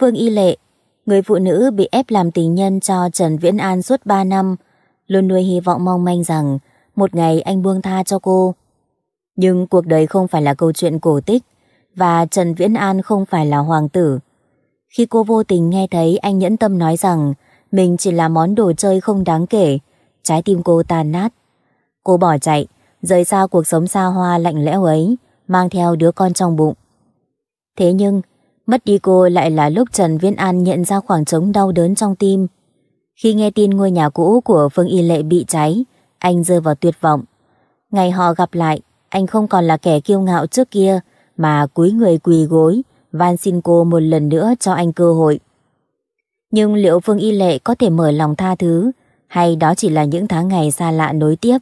Vương Y Lệ, người phụ nữ bị ép làm tình nhân cho Trần Viễn An suốt 3 năm, luôn nuôi hy vọng mong manh rằng một ngày anh buông tha cho cô. Nhưng cuộc đời không phải là câu chuyện cổ tích và Trần Viễn An không phải là hoàng tử. Khi cô vô tình nghe thấy anh nhẫn tâm nói rằng mình chỉ là món đồ chơi không đáng kể, trái tim cô tan nát. Cô bỏ chạy, rời xa cuộc sống xa hoa lạnh lẽo ấy, mang theo đứa con trong bụng. Thế nhưng, Mất đi cô lại là lúc Trần Viễn An nhận ra khoảng trống đau đớn trong tim. Khi nghe tin ngôi nhà cũ của Phương Y Lệ bị cháy, anh rơi vào tuyệt vọng. Ngày họ gặp lại, anh không còn là kẻ kiêu ngạo trước kia, mà cúi người quỳ gối, van xin cô một lần nữa cho anh cơ hội. Nhưng liệu Phương Y Lệ có thể mở lòng tha thứ, hay đó chỉ là những tháng ngày xa lạ nối tiếp?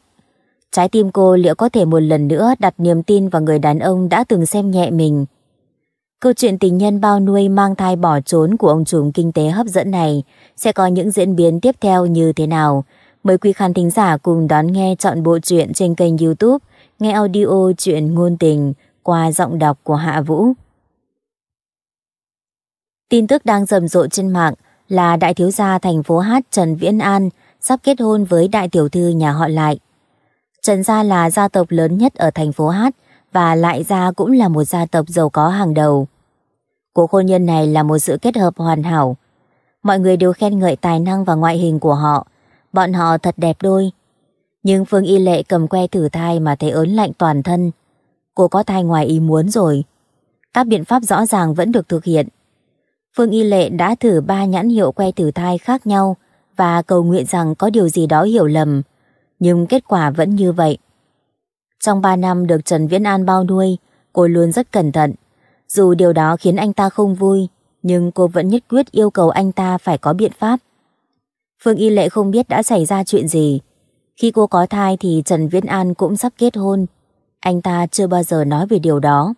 Trái tim cô liệu có thể một lần nữa đặt niềm tin vào người đàn ông đã từng xem nhẹ mình, Câu chuyện tình nhân bao nuôi mang thai bỏ trốn của ông trùm kinh tế hấp dẫn này sẽ có những diễn biến tiếp theo như thế nào? Mời quý khán thính giả cùng đón nghe chọn bộ truyện trên kênh youtube Nghe audio truyện ngôn tình qua giọng đọc của Hạ Vũ. Tin tức đang rầm rộ trên mạng là đại thiếu gia thành phố Hát Trần Viễn An sắp kết hôn với đại tiểu thư nhà họ lại. Trần gia là gia tộc lớn nhất ở thành phố Hát, và lại gia cũng là một gia tộc giàu có hàng đầu. Cuộc hôn nhân này là một sự kết hợp hoàn hảo. Mọi người đều khen ngợi tài năng và ngoại hình của họ. Bọn họ thật đẹp đôi. Nhưng Phương Y Lệ cầm que thử thai mà thấy ớn lạnh toàn thân. Cô có thai ngoài ý muốn rồi. Các biện pháp rõ ràng vẫn được thực hiện. Phương Y Lệ đã thử ba nhãn hiệu que thử thai khác nhau và cầu nguyện rằng có điều gì đó hiểu lầm. Nhưng kết quả vẫn như vậy. Trong 3 năm được Trần Viễn An bao nuôi, cô luôn rất cẩn thận. Dù điều đó khiến anh ta không vui, nhưng cô vẫn nhất quyết yêu cầu anh ta phải có biện pháp. Phương Y Lệ không biết đã xảy ra chuyện gì. Khi cô có thai thì Trần Viễn An cũng sắp kết hôn. Anh ta chưa bao giờ nói về điều đó.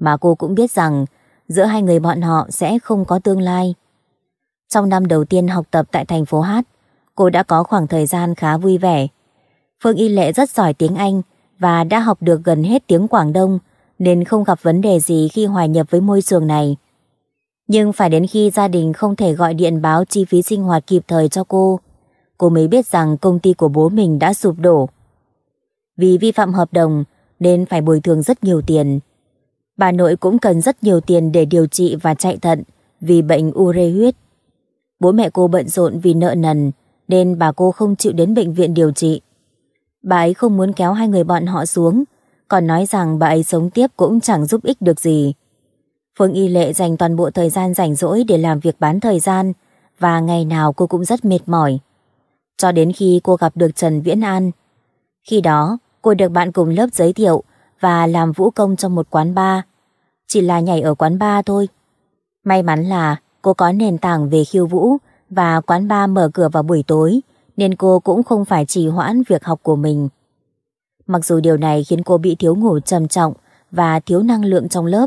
Mà cô cũng biết rằng giữa hai người bọn họ sẽ không có tương lai. Trong năm đầu tiên học tập tại thành phố Hát, cô đã có khoảng thời gian khá vui vẻ. Phương Y Lệ rất giỏi tiếng Anh và đã học được gần hết tiếng Quảng Đông nên không gặp vấn đề gì khi hòa nhập với môi trường này. Nhưng phải đến khi gia đình không thể gọi điện báo chi phí sinh hoạt kịp thời cho cô, cô mới biết rằng công ty của bố mình đã sụp đổ. Vì vi phạm hợp đồng nên phải bồi thường rất nhiều tiền. Bà nội cũng cần rất nhiều tiền để điều trị và chạy thận vì bệnh ure huyết. Bố mẹ cô bận rộn vì nợ nần nên bà cô không chịu đến bệnh viện điều trị. Bà ấy không muốn kéo hai người bọn họ xuống, còn nói rằng bà ấy sống tiếp cũng chẳng giúp ích được gì. Phương Y Lệ dành toàn bộ thời gian rảnh rỗi để làm việc bán thời gian và ngày nào cô cũng rất mệt mỏi. Cho đến khi cô gặp được Trần Viễn An. Khi đó, cô được bạn cùng lớp giới thiệu và làm vũ công trong một quán bar. Chỉ là nhảy ở quán bar thôi. May mắn là cô có nền tảng về khiêu vũ và quán bar mở cửa vào buổi tối nên cô cũng không phải trì hoãn việc học của mình. Mặc dù điều này khiến cô bị thiếu ngủ trầm trọng và thiếu năng lượng trong lớp,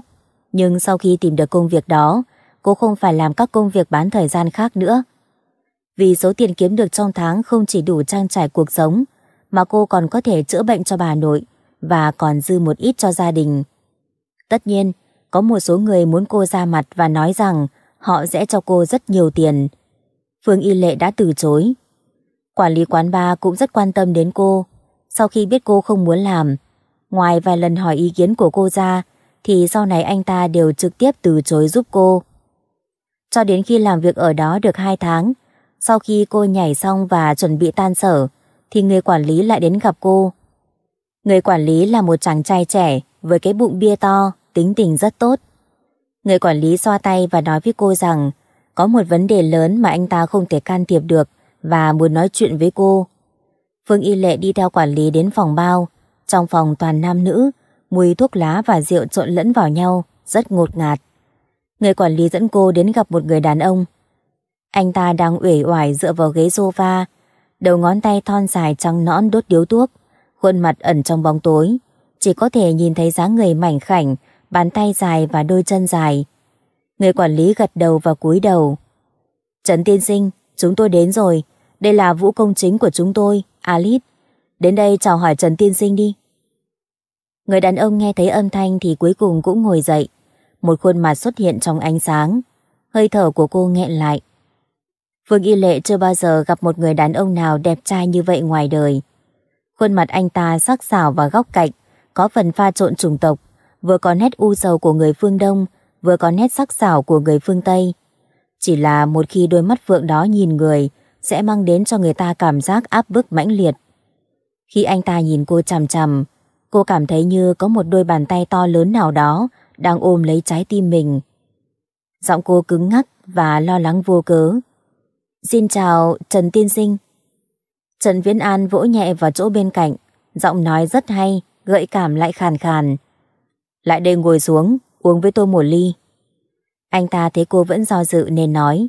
nhưng sau khi tìm được công việc đó, cô không phải làm các công việc bán thời gian khác nữa. Vì số tiền kiếm được trong tháng không chỉ đủ trang trải cuộc sống, mà cô còn có thể chữa bệnh cho bà nội và còn dư một ít cho gia đình. Tất nhiên, có một số người muốn cô ra mặt và nói rằng họ sẽ cho cô rất nhiều tiền. Phương Y Lệ đã từ chối Quản lý quán bar cũng rất quan tâm đến cô. Sau khi biết cô không muốn làm, ngoài vài lần hỏi ý kiến của cô ra, thì sau này anh ta đều trực tiếp từ chối giúp cô. Cho đến khi làm việc ở đó được 2 tháng, sau khi cô nhảy xong và chuẩn bị tan sở, thì người quản lý lại đến gặp cô. Người quản lý là một chàng trai trẻ với cái bụng bia to, tính tình rất tốt. Người quản lý xoa tay và nói với cô rằng có một vấn đề lớn mà anh ta không thể can thiệp được, và muốn nói chuyện với cô. Phương Y Lệ đi theo quản lý đến phòng bao. Trong phòng toàn nam nữ, mùi thuốc lá và rượu trộn lẫn vào nhau, rất ngột ngạt. Người quản lý dẫn cô đến gặp một người đàn ông. Anh ta đang uể oải dựa vào ghế sofa, đầu ngón tay thon dài trắng nõn đốt điếu thuốc, khuôn mặt ẩn trong bóng tối, chỉ có thể nhìn thấy dáng người mảnh khảnh, bàn tay dài và đôi chân dài. Người quản lý gật đầu và cúi đầu. Trần Tiên Sinh, Chúng tôi đến rồi, đây là vũ công chính của chúng tôi, Alice. Đến đây chào hỏi Trần Tiên Sinh đi. Người đàn ông nghe thấy âm thanh thì cuối cùng cũng ngồi dậy. Một khuôn mặt xuất hiện trong ánh sáng. Hơi thở của cô nghẹn lại. Vương Y Lệ chưa bao giờ gặp một người đàn ông nào đẹp trai như vậy ngoài đời. Khuôn mặt anh ta sắc sảo và góc cạnh, có phần pha trộn chủng tộc, vừa có nét u sầu của người phương Đông, vừa có nét sắc sảo của người phương Tây. Chỉ là một khi đôi mắt phượng đó nhìn người, sẽ mang đến cho người ta cảm giác áp bức mãnh liệt. Khi anh ta nhìn cô chằm chằm, cô cảm thấy như có một đôi bàn tay to lớn nào đó đang ôm lấy trái tim mình. Giọng cô cứng ngắc và lo lắng vô cớ. Xin chào Trần Tiên Sinh. Trần Viễn An vỗ nhẹ vào chỗ bên cạnh, giọng nói rất hay, gợi cảm lại khàn khàn. Lại đây ngồi xuống, uống với tôi một ly. Anh ta thấy cô vẫn do dự nên nói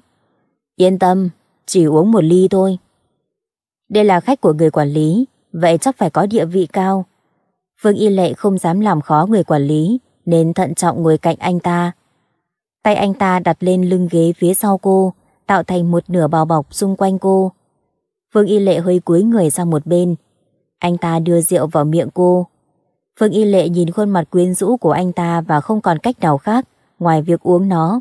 Yên tâm, chỉ uống một ly thôi Đây là khách của người quản lý Vậy chắc phải có địa vị cao Phương Y Lệ không dám làm khó người quản lý Nên thận trọng ngồi cạnh anh ta Tay anh ta đặt lên lưng ghế phía sau cô Tạo thành một nửa bao bọc xung quanh cô Phương Y Lệ hơi cúi người sang một bên Anh ta đưa rượu vào miệng cô Phương Y Lệ nhìn khuôn mặt quyến rũ của anh ta Và không còn cách nào khác ngoài việc uống nó.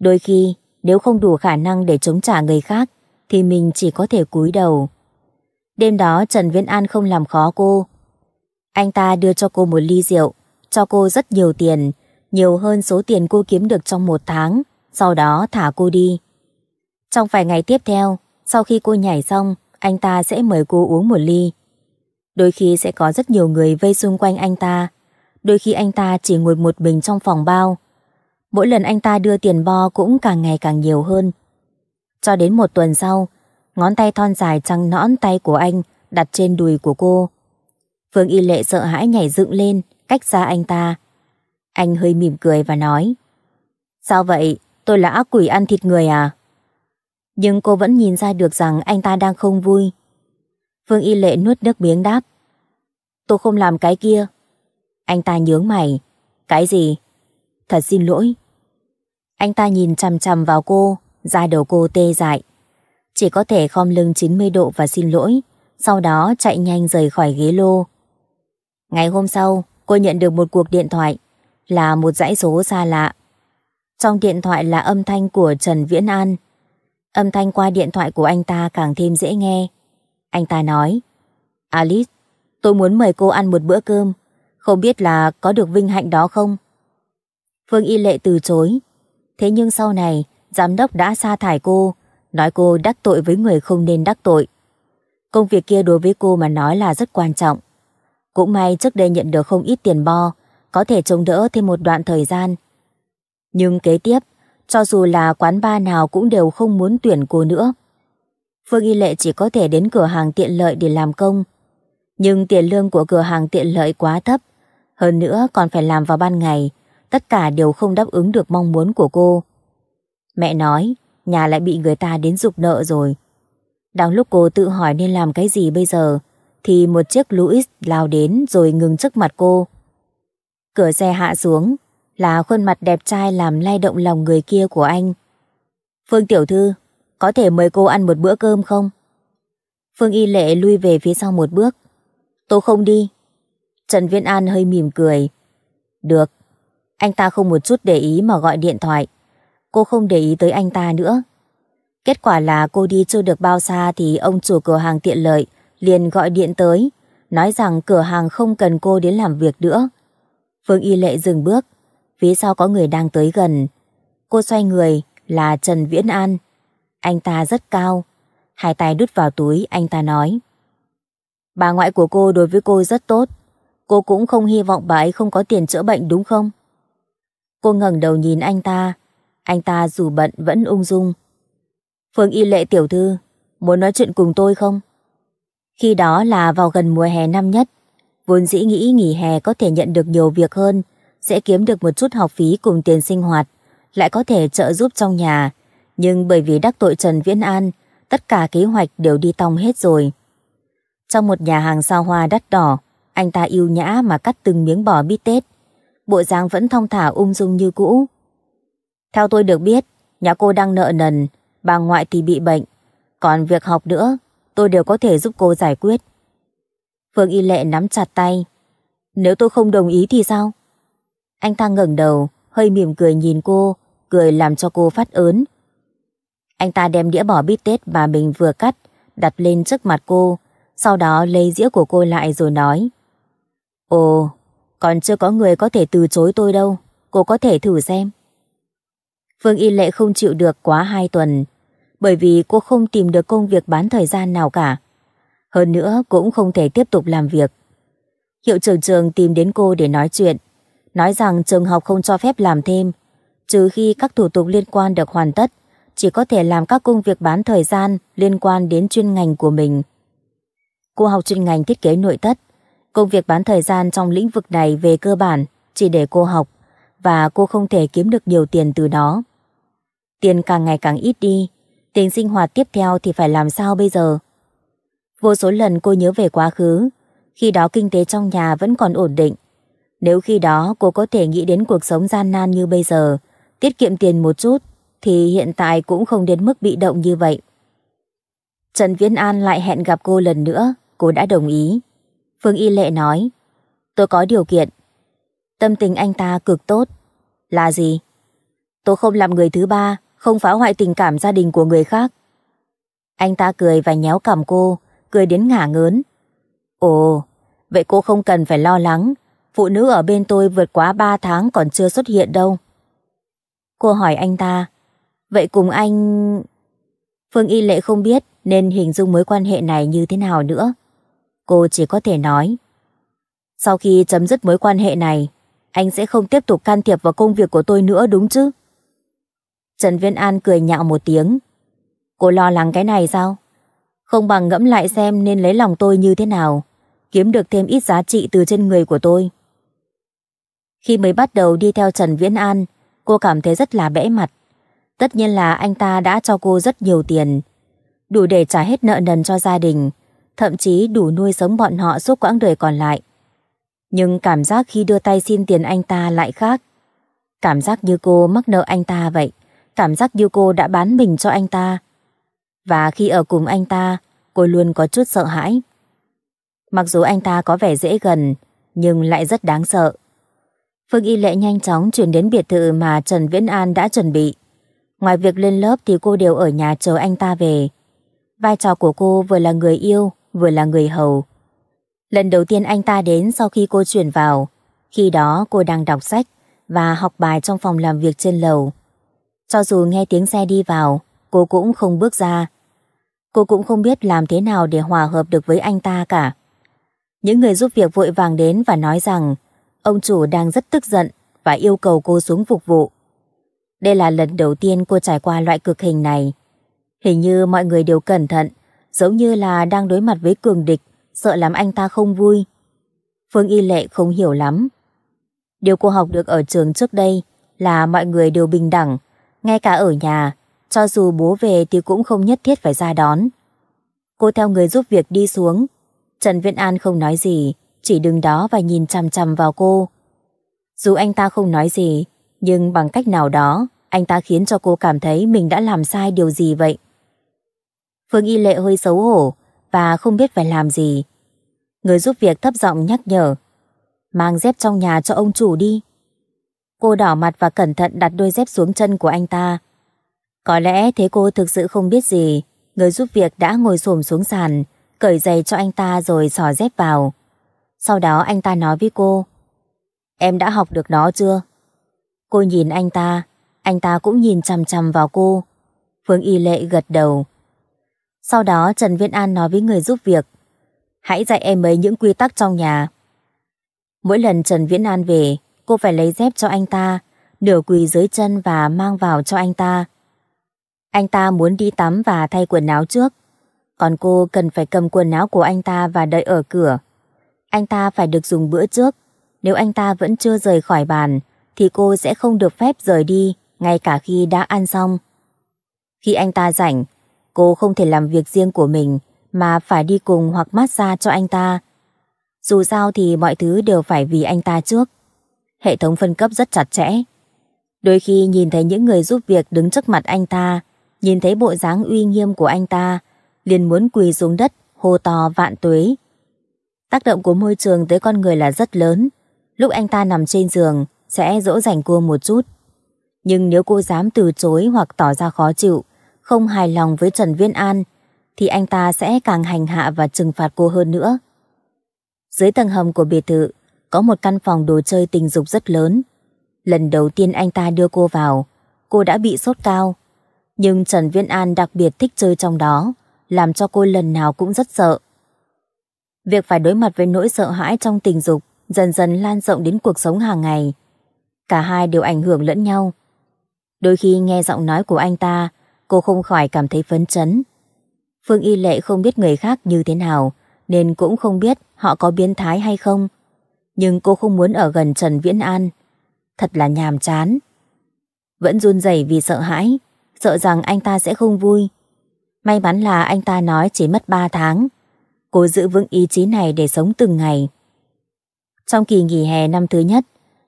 Đôi khi, nếu không đủ khả năng để chống trả người khác, thì mình chỉ có thể cúi đầu. Đêm đó Trần Viễn An không làm khó cô. Anh ta đưa cho cô một ly rượu, cho cô rất nhiều tiền, nhiều hơn số tiền cô kiếm được trong một tháng, sau đó thả cô đi. Trong vài ngày tiếp theo, sau khi cô nhảy xong, anh ta sẽ mời cô uống một ly. Đôi khi sẽ có rất nhiều người vây xung quanh anh ta, đôi khi anh ta chỉ ngồi một mình trong phòng bao. Mỗi lần anh ta đưa tiền bo cũng càng ngày càng nhiều hơn. Cho đến một tuần sau, ngón tay thon dài trăng nõn tay của anh đặt trên đùi của cô. Phương Y Lệ sợ hãi nhảy dựng lên, cách xa anh ta. Anh hơi mỉm cười và nói Sao vậy, tôi là ác quỷ ăn thịt người à? Nhưng cô vẫn nhìn ra được rằng anh ta đang không vui. Phương Y Lệ nuốt nước miếng đáp Tôi không làm cái kia, anh ta nhướng mày. Cái gì? Thật xin lỗi. Anh ta nhìn chằm chằm vào cô, da đầu cô tê dại. Chỉ có thể khom lưng 90 độ và xin lỗi, sau đó chạy nhanh rời khỏi ghế lô. Ngày hôm sau, cô nhận được một cuộc điện thoại, là một dãy số xa lạ. Trong điện thoại là âm thanh của Trần Viễn An. Âm thanh qua điện thoại của anh ta càng thêm dễ nghe. Anh ta nói, Alice, tôi muốn mời cô ăn một bữa cơm không biết là có được vinh hạnh đó không? Phương Y Lệ từ chối. Thế nhưng sau này, giám đốc đã sa thải cô, nói cô đắc tội với người không nên đắc tội. Công việc kia đối với cô mà nói là rất quan trọng. Cũng may trước đây nhận được không ít tiền bo, có thể chống đỡ thêm một đoạn thời gian. Nhưng kế tiếp, cho dù là quán bar nào cũng đều không muốn tuyển cô nữa. Phương Y Lệ chỉ có thể đến cửa hàng tiện lợi để làm công. Nhưng tiền lương của cửa hàng tiện lợi quá thấp, hơn nữa còn phải làm vào ban ngày, tất cả đều không đáp ứng được mong muốn của cô. Mẹ nói, nhà lại bị người ta đến dục nợ rồi. Đang lúc cô tự hỏi nên làm cái gì bây giờ, thì một chiếc Louis lao đến rồi ngừng trước mặt cô. Cửa xe hạ xuống, là khuôn mặt đẹp trai làm lay động lòng người kia của anh. Phương Tiểu Thư, có thể mời cô ăn một bữa cơm không? Phương Y Lệ lui về phía sau một bước. Tôi không đi, Trần Viên An hơi mỉm cười. Được. Anh ta không một chút để ý mà gọi điện thoại. Cô không để ý tới anh ta nữa. Kết quả là cô đi chưa được bao xa thì ông chủ cửa hàng tiện lợi liền gọi điện tới, nói rằng cửa hàng không cần cô đến làm việc nữa. Phương Y Lệ dừng bước, phía sau có người đang tới gần. Cô xoay người là Trần Viễn An. Anh ta rất cao, hai tay đút vào túi anh ta nói. Bà ngoại của cô đối với cô rất tốt, Cô cũng không hy vọng bà ấy không có tiền chữa bệnh đúng không? Cô ngẩng đầu nhìn anh ta. Anh ta dù bận vẫn ung dung. Phương Y Lệ tiểu thư, muốn nói chuyện cùng tôi không? Khi đó là vào gần mùa hè năm nhất. Vốn dĩ nghĩ nghỉ hè có thể nhận được nhiều việc hơn, sẽ kiếm được một chút học phí cùng tiền sinh hoạt, lại có thể trợ giúp trong nhà. Nhưng bởi vì đắc tội Trần Viễn An, tất cả kế hoạch đều đi tong hết rồi. Trong một nhà hàng sao hoa đắt đỏ, anh ta yêu nhã mà cắt từng miếng bò bít tết. Bộ dáng vẫn thong thả ung dung như cũ. Theo tôi được biết, nhà cô đang nợ nần, bà ngoại thì bị bệnh. Còn việc học nữa, tôi đều có thể giúp cô giải quyết. Phương Y Lệ nắm chặt tay. Nếu tôi không đồng ý thì sao? Anh ta ngẩng đầu, hơi mỉm cười nhìn cô, cười làm cho cô phát ớn. Anh ta đem đĩa bò bít tết mà mình vừa cắt, đặt lên trước mặt cô, sau đó lấy dĩa của cô lại rồi nói. Ồ, còn chưa có người có thể từ chối tôi đâu, cô có thể thử xem. Phương Y Lệ không chịu được quá hai tuần, bởi vì cô không tìm được công việc bán thời gian nào cả. Hơn nữa cũng không thể tiếp tục làm việc. Hiệu trưởng trường tìm đến cô để nói chuyện, nói rằng trường học không cho phép làm thêm, trừ khi các thủ tục liên quan được hoàn tất, chỉ có thể làm các công việc bán thời gian liên quan đến chuyên ngành của mình. Cô học chuyên ngành thiết kế nội thất, Công việc bán thời gian trong lĩnh vực này về cơ bản chỉ để cô học và cô không thể kiếm được nhiều tiền từ đó. Tiền càng ngày càng ít đi, tiền sinh hoạt tiếp theo thì phải làm sao bây giờ? Vô số lần cô nhớ về quá khứ, khi đó kinh tế trong nhà vẫn còn ổn định. Nếu khi đó cô có thể nghĩ đến cuộc sống gian nan như bây giờ, tiết kiệm tiền một chút, thì hiện tại cũng không đến mức bị động như vậy. Trần Viễn An lại hẹn gặp cô lần nữa, cô đã đồng ý. Phương Y Lệ nói Tôi có điều kiện Tâm tình anh ta cực tốt Là gì? Tôi không làm người thứ ba Không phá hoại tình cảm gia đình của người khác Anh ta cười và nhéo cằm cô Cười đến ngả ngớn Ồ, vậy cô không cần phải lo lắng Phụ nữ ở bên tôi vượt quá 3 tháng còn chưa xuất hiện đâu Cô hỏi anh ta Vậy cùng anh... Phương Y Lệ không biết nên hình dung mối quan hệ này như thế nào nữa cô chỉ có thể nói. Sau khi chấm dứt mối quan hệ này, anh sẽ không tiếp tục can thiệp vào công việc của tôi nữa đúng chứ? Trần Viên An cười nhạo một tiếng. Cô lo lắng cái này sao? Không bằng ngẫm lại xem nên lấy lòng tôi như thế nào, kiếm được thêm ít giá trị từ trên người của tôi. Khi mới bắt đầu đi theo Trần Viễn An, cô cảm thấy rất là bẽ mặt. Tất nhiên là anh ta đã cho cô rất nhiều tiền, đủ để trả hết nợ nần cho gia đình, thậm chí đủ nuôi sống bọn họ suốt quãng đời còn lại. Nhưng cảm giác khi đưa tay xin tiền anh ta lại khác. Cảm giác như cô mắc nợ anh ta vậy, cảm giác như cô đã bán mình cho anh ta. Và khi ở cùng anh ta, cô luôn có chút sợ hãi. Mặc dù anh ta có vẻ dễ gần, nhưng lại rất đáng sợ. Phương Y Lệ nhanh chóng chuyển đến biệt thự mà Trần Viễn An đã chuẩn bị. Ngoài việc lên lớp thì cô đều ở nhà chờ anh ta về. Vai trò của cô vừa là người yêu, vừa là người hầu. Lần đầu tiên anh ta đến sau khi cô chuyển vào, khi đó cô đang đọc sách và học bài trong phòng làm việc trên lầu. Cho dù nghe tiếng xe đi vào, cô cũng không bước ra. Cô cũng không biết làm thế nào để hòa hợp được với anh ta cả. Những người giúp việc vội vàng đến và nói rằng ông chủ đang rất tức giận và yêu cầu cô xuống phục vụ. Đây là lần đầu tiên cô trải qua loại cực hình này. Hình như mọi người đều cẩn thận giống như là đang đối mặt với cường địch, sợ làm anh ta không vui. Phương Y Lệ không hiểu lắm. Điều cô học được ở trường trước đây là mọi người đều bình đẳng, ngay cả ở nhà, cho dù bố về thì cũng không nhất thiết phải ra đón. Cô theo người giúp việc đi xuống. Trần Viễn An không nói gì, chỉ đứng đó và nhìn chằm chằm vào cô. Dù anh ta không nói gì, nhưng bằng cách nào đó, anh ta khiến cho cô cảm thấy mình đã làm sai điều gì vậy. Phương Y Lệ hơi xấu hổ và không biết phải làm gì. Người giúp việc thấp giọng nhắc nhở. Mang dép trong nhà cho ông chủ đi. Cô đỏ mặt và cẩn thận đặt đôi dép xuống chân của anh ta. Có lẽ thế cô thực sự không biết gì. Người giúp việc đã ngồi xổm xuống sàn, cởi giày cho anh ta rồi xỏ dép vào. Sau đó anh ta nói với cô. Em đã học được nó chưa? Cô nhìn anh ta, anh ta cũng nhìn chằm chằm vào cô. Phương Y Lệ gật đầu. Sau đó Trần Viên An nói với người giúp việc. Hãy dạy em ấy những quy tắc trong nhà. Mỗi lần Trần Viễn An về, cô phải lấy dép cho anh ta, nửa quỳ dưới chân và mang vào cho anh ta. Anh ta muốn đi tắm và thay quần áo trước, còn cô cần phải cầm quần áo của anh ta và đợi ở cửa. Anh ta phải được dùng bữa trước, nếu anh ta vẫn chưa rời khỏi bàn, thì cô sẽ không được phép rời đi, ngay cả khi đã ăn xong. Khi anh ta rảnh, Cô không thể làm việc riêng của mình mà phải đi cùng hoặc massage cho anh ta. Dù sao thì mọi thứ đều phải vì anh ta trước. Hệ thống phân cấp rất chặt chẽ. Đôi khi nhìn thấy những người giúp việc đứng trước mặt anh ta, nhìn thấy bộ dáng uy nghiêm của anh ta, liền muốn quỳ xuống đất, hô to vạn tuế. Tác động của môi trường tới con người là rất lớn. Lúc anh ta nằm trên giường, sẽ dỗ dành cô một chút. Nhưng nếu cô dám từ chối hoặc tỏ ra khó chịu, không hài lòng với Trần Viên An, thì anh ta sẽ càng hành hạ và trừng phạt cô hơn nữa. Dưới tầng hầm của biệt thự, có một căn phòng đồ chơi tình dục rất lớn. Lần đầu tiên anh ta đưa cô vào, cô đã bị sốt cao. Nhưng Trần Viên An đặc biệt thích chơi trong đó, làm cho cô lần nào cũng rất sợ. Việc phải đối mặt với nỗi sợ hãi trong tình dục dần dần lan rộng đến cuộc sống hàng ngày. Cả hai đều ảnh hưởng lẫn nhau. Đôi khi nghe giọng nói của anh ta cô không khỏi cảm thấy phấn chấn. Phương Y Lệ không biết người khác như thế nào, nên cũng không biết họ có biến thái hay không. Nhưng cô không muốn ở gần Trần Viễn An. Thật là nhàm chán. Vẫn run rẩy vì sợ hãi, sợ rằng anh ta sẽ không vui. May mắn là anh ta nói chỉ mất 3 tháng. Cô giữ vững ý chí này để sống từng ngày. Trong kỳ nghỉ hè năm thứ nhất,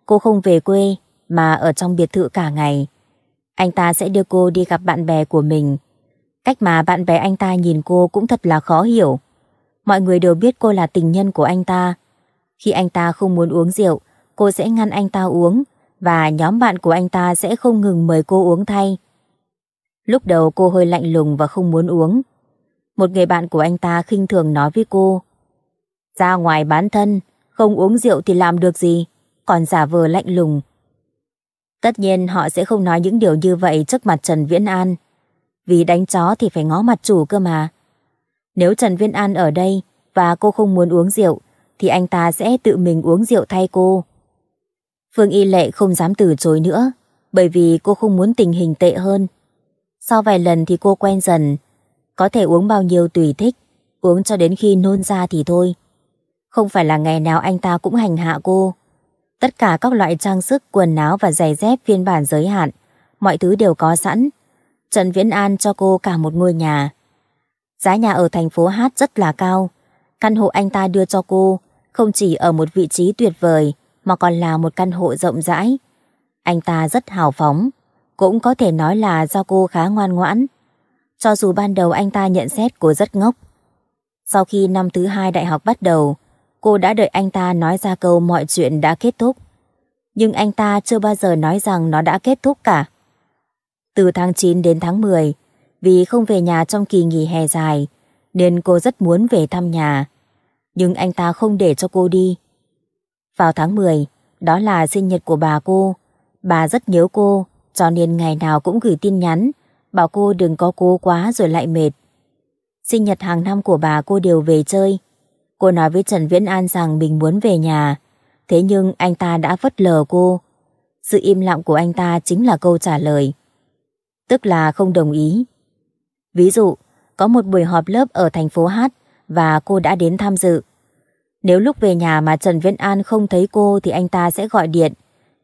cô không về quê mà ở trong biệt thự cả ngày anh ta sẽ đưa cô đi gặp bạn bè của mình. Cách mà bạn bè anh ta nhìn cô cũng thật là khó hiểu. Mọi người đều biết cô là tình nhân của anh ta. Khi anh ta không muốn uống rượu, cô sẽ ngăn anh ta uống và nhóm bạn của anh ta sẽ không ngừng mời cô uống thay. Lúc đầu cô hơi lạnh lùng và không muốn uống. Một người bạn của anh ta khinh thường nói với cô Ra ngoài bán thân, không uống rượu thì làm được gì, còn giả vờ lạnh lùng, Tất nhiên họ sẽ không nói những điều như vậy trước mặt Trần Viễn An. Vì đánh chó thì phải ngó mặt chủ cơ mà. Nếu Trần Viễn An ở đây và cô không muốn uống rượu, thì anh ta sẽ tự mình uống rượu thay cô. Phương Y Lệ không dám từ chối nữa, bởi vì cô không muốn tình hình tệ hơn. Sau vài lần thì cô quen dần, có thể uống bao nhiêu tùy thích, uống cho đến khi nôn ra thì thôi. Không phải là ngày nào anh ta cũng hành hạ cô, Tất cả các loại trang sức, quần áo và giày dép phiên bản giới hạn, mọi thứ đều có sẵn. Trần Viễn An cho cô cả một ngôi nhà. Giá nhà ở thành phố Hát rất là cao. Căn hộ anh ta đưa cho cô không chỉ ở một vị trí tuyệt vời mà còn là một căn hộ rộng rãi. Anh ta rất hào phóng, cũng có thể nói là do cô khá ngoan ngoãn. Cho dù ban đầu anh ta nhận xét cô rất ngốc. Sau khi năm thứ hai đại học bắt đầu, cô đã đợi anh ta nói ra câu mọi chuyện đã kết thúc. Nhưng anh ta chưa bao giờ nói rằng nó đã kết thúc cả. Từ tháng 9 đến tháng 10, vì không về nhà trong kỳ nghỉ hè dài, nên cô rất muốn về thăm nhà. Nhưng anh ta không để cho cô đi. Vào tháng 10, đó là sinh nhật của bà cô. Bà rất nhớ cô, cho nên ngày nào cũng gửi tin nhắn, bảo cô đừng có cố quá rồi lại mệt. Sinh nhật hàng năm của bà cô đều về chơi, Cô nói với Trần Viễn An rằng mình muốn về nhà. Thế nhưng anh ta đã vất lờ cô. Sự im lặng của anh ta chính là câu trả lời. Tức là không đồng ý. Ví dụ, có một buổi họp lớp ở thành phố Hát và cô đã đến tham dự. Nếu lúc về nhà mà Trần Viễn An không thấy cô thì anh ta sẽ gọi điện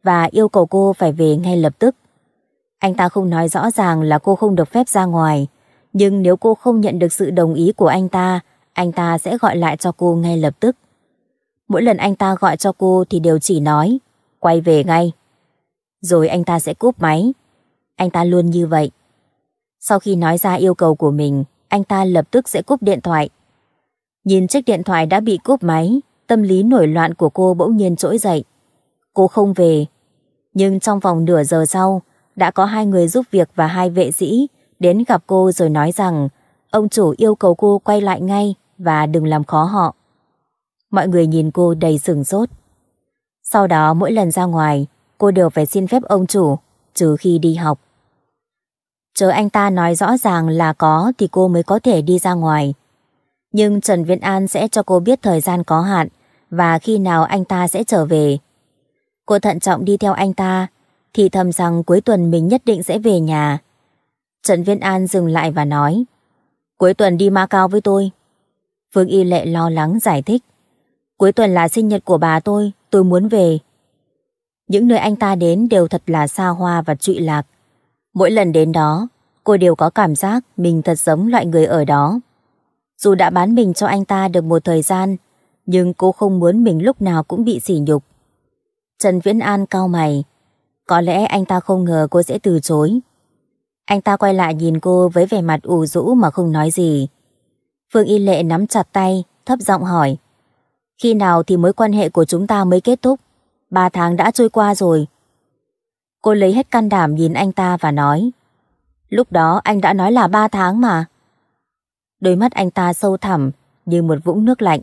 và yêu cầu cô phải về ngay lập tức. Anh ta không nói rõ ràng là cô không được phép ra ngoài, nhưng nếu cô không nhận được sự đồng ý của anh ta anh ta sẽ gọi lại cho cô ngay lập tức. Mỗi lần anh ta gọi cho cô thì đều chỉ nói, quay về ngay. Rồi anh ta sẽ cúp máy. Anh ta luôn như vậy. Sau khi nói ra yêu cầu của mình, anh ta lập tức sẽ cúp điện thoại. Nhìn chiếc điện thoại đã bị cúp máy, tâm lý nổi loạn của cô bỗng nhiên trỗi dậy. Cô không về. Nhưng trong vòng nửa giờ sau, đã có hai người giúp việc và hai vệ sĩ đến gặp cô rồi nói rằng ông chủ yêu cầu cô quay lại ngay và đừng làm khó họ. Mọi người nhìn cô đầy sửng sốt. Sau đó mỗi lần ra ngoài, cô đều phải xin phép ông chủ, trừ khi đi học. Chờ anh ta nói rõ ràng là có thì cô mới có thể đi ra ngoài. Nhưng Trần Viễn An sẽ cho cô biết thời gian có hạn và khi nào anh ta sẽ trở về. Cô thận trọng đi theo anh ta, thì thầm rằng cuối tuần mình nhất định sẽ về nhà. Trần Viễn An dừng lại và nói, cuối tuần đi Macau với tôi. Phương Y Lệ lo lắng giải thích. Cuối tuần là sinh nhật của bà tôi, tôi muốn về. Những nơi anh ta đến đều thật là xa hoa và trụy lạc. Mỗi lần đến đó, cô đều có cảm giác mình thật giống loại người ở đó. Dù đã bán mình cho anh ta được một thời gian, nhưng cô không muốn mình lúc nào cũng bị sỉ nhục. Trần Viễn An cao mày, có lẽ anh ta không ngờ cô sẽ từ chối. Anh ta quay lại nhìn cô với vẻ mặt ủ rũ mà không nói gì. Phương Y Lệ nắm chặt tay, thấp giọng hỏi. Khi nào thì mối quan hệ của chúng ta mới kết thúc? Ba tháng đã trôi qua rồi. Cô lấy hết can đảm nhìn anh ta và nói. Lúc đó anh đã nói là ba tháng mà. Đôi mắt anh ta sâu thẳm như một vũng nước lạnh.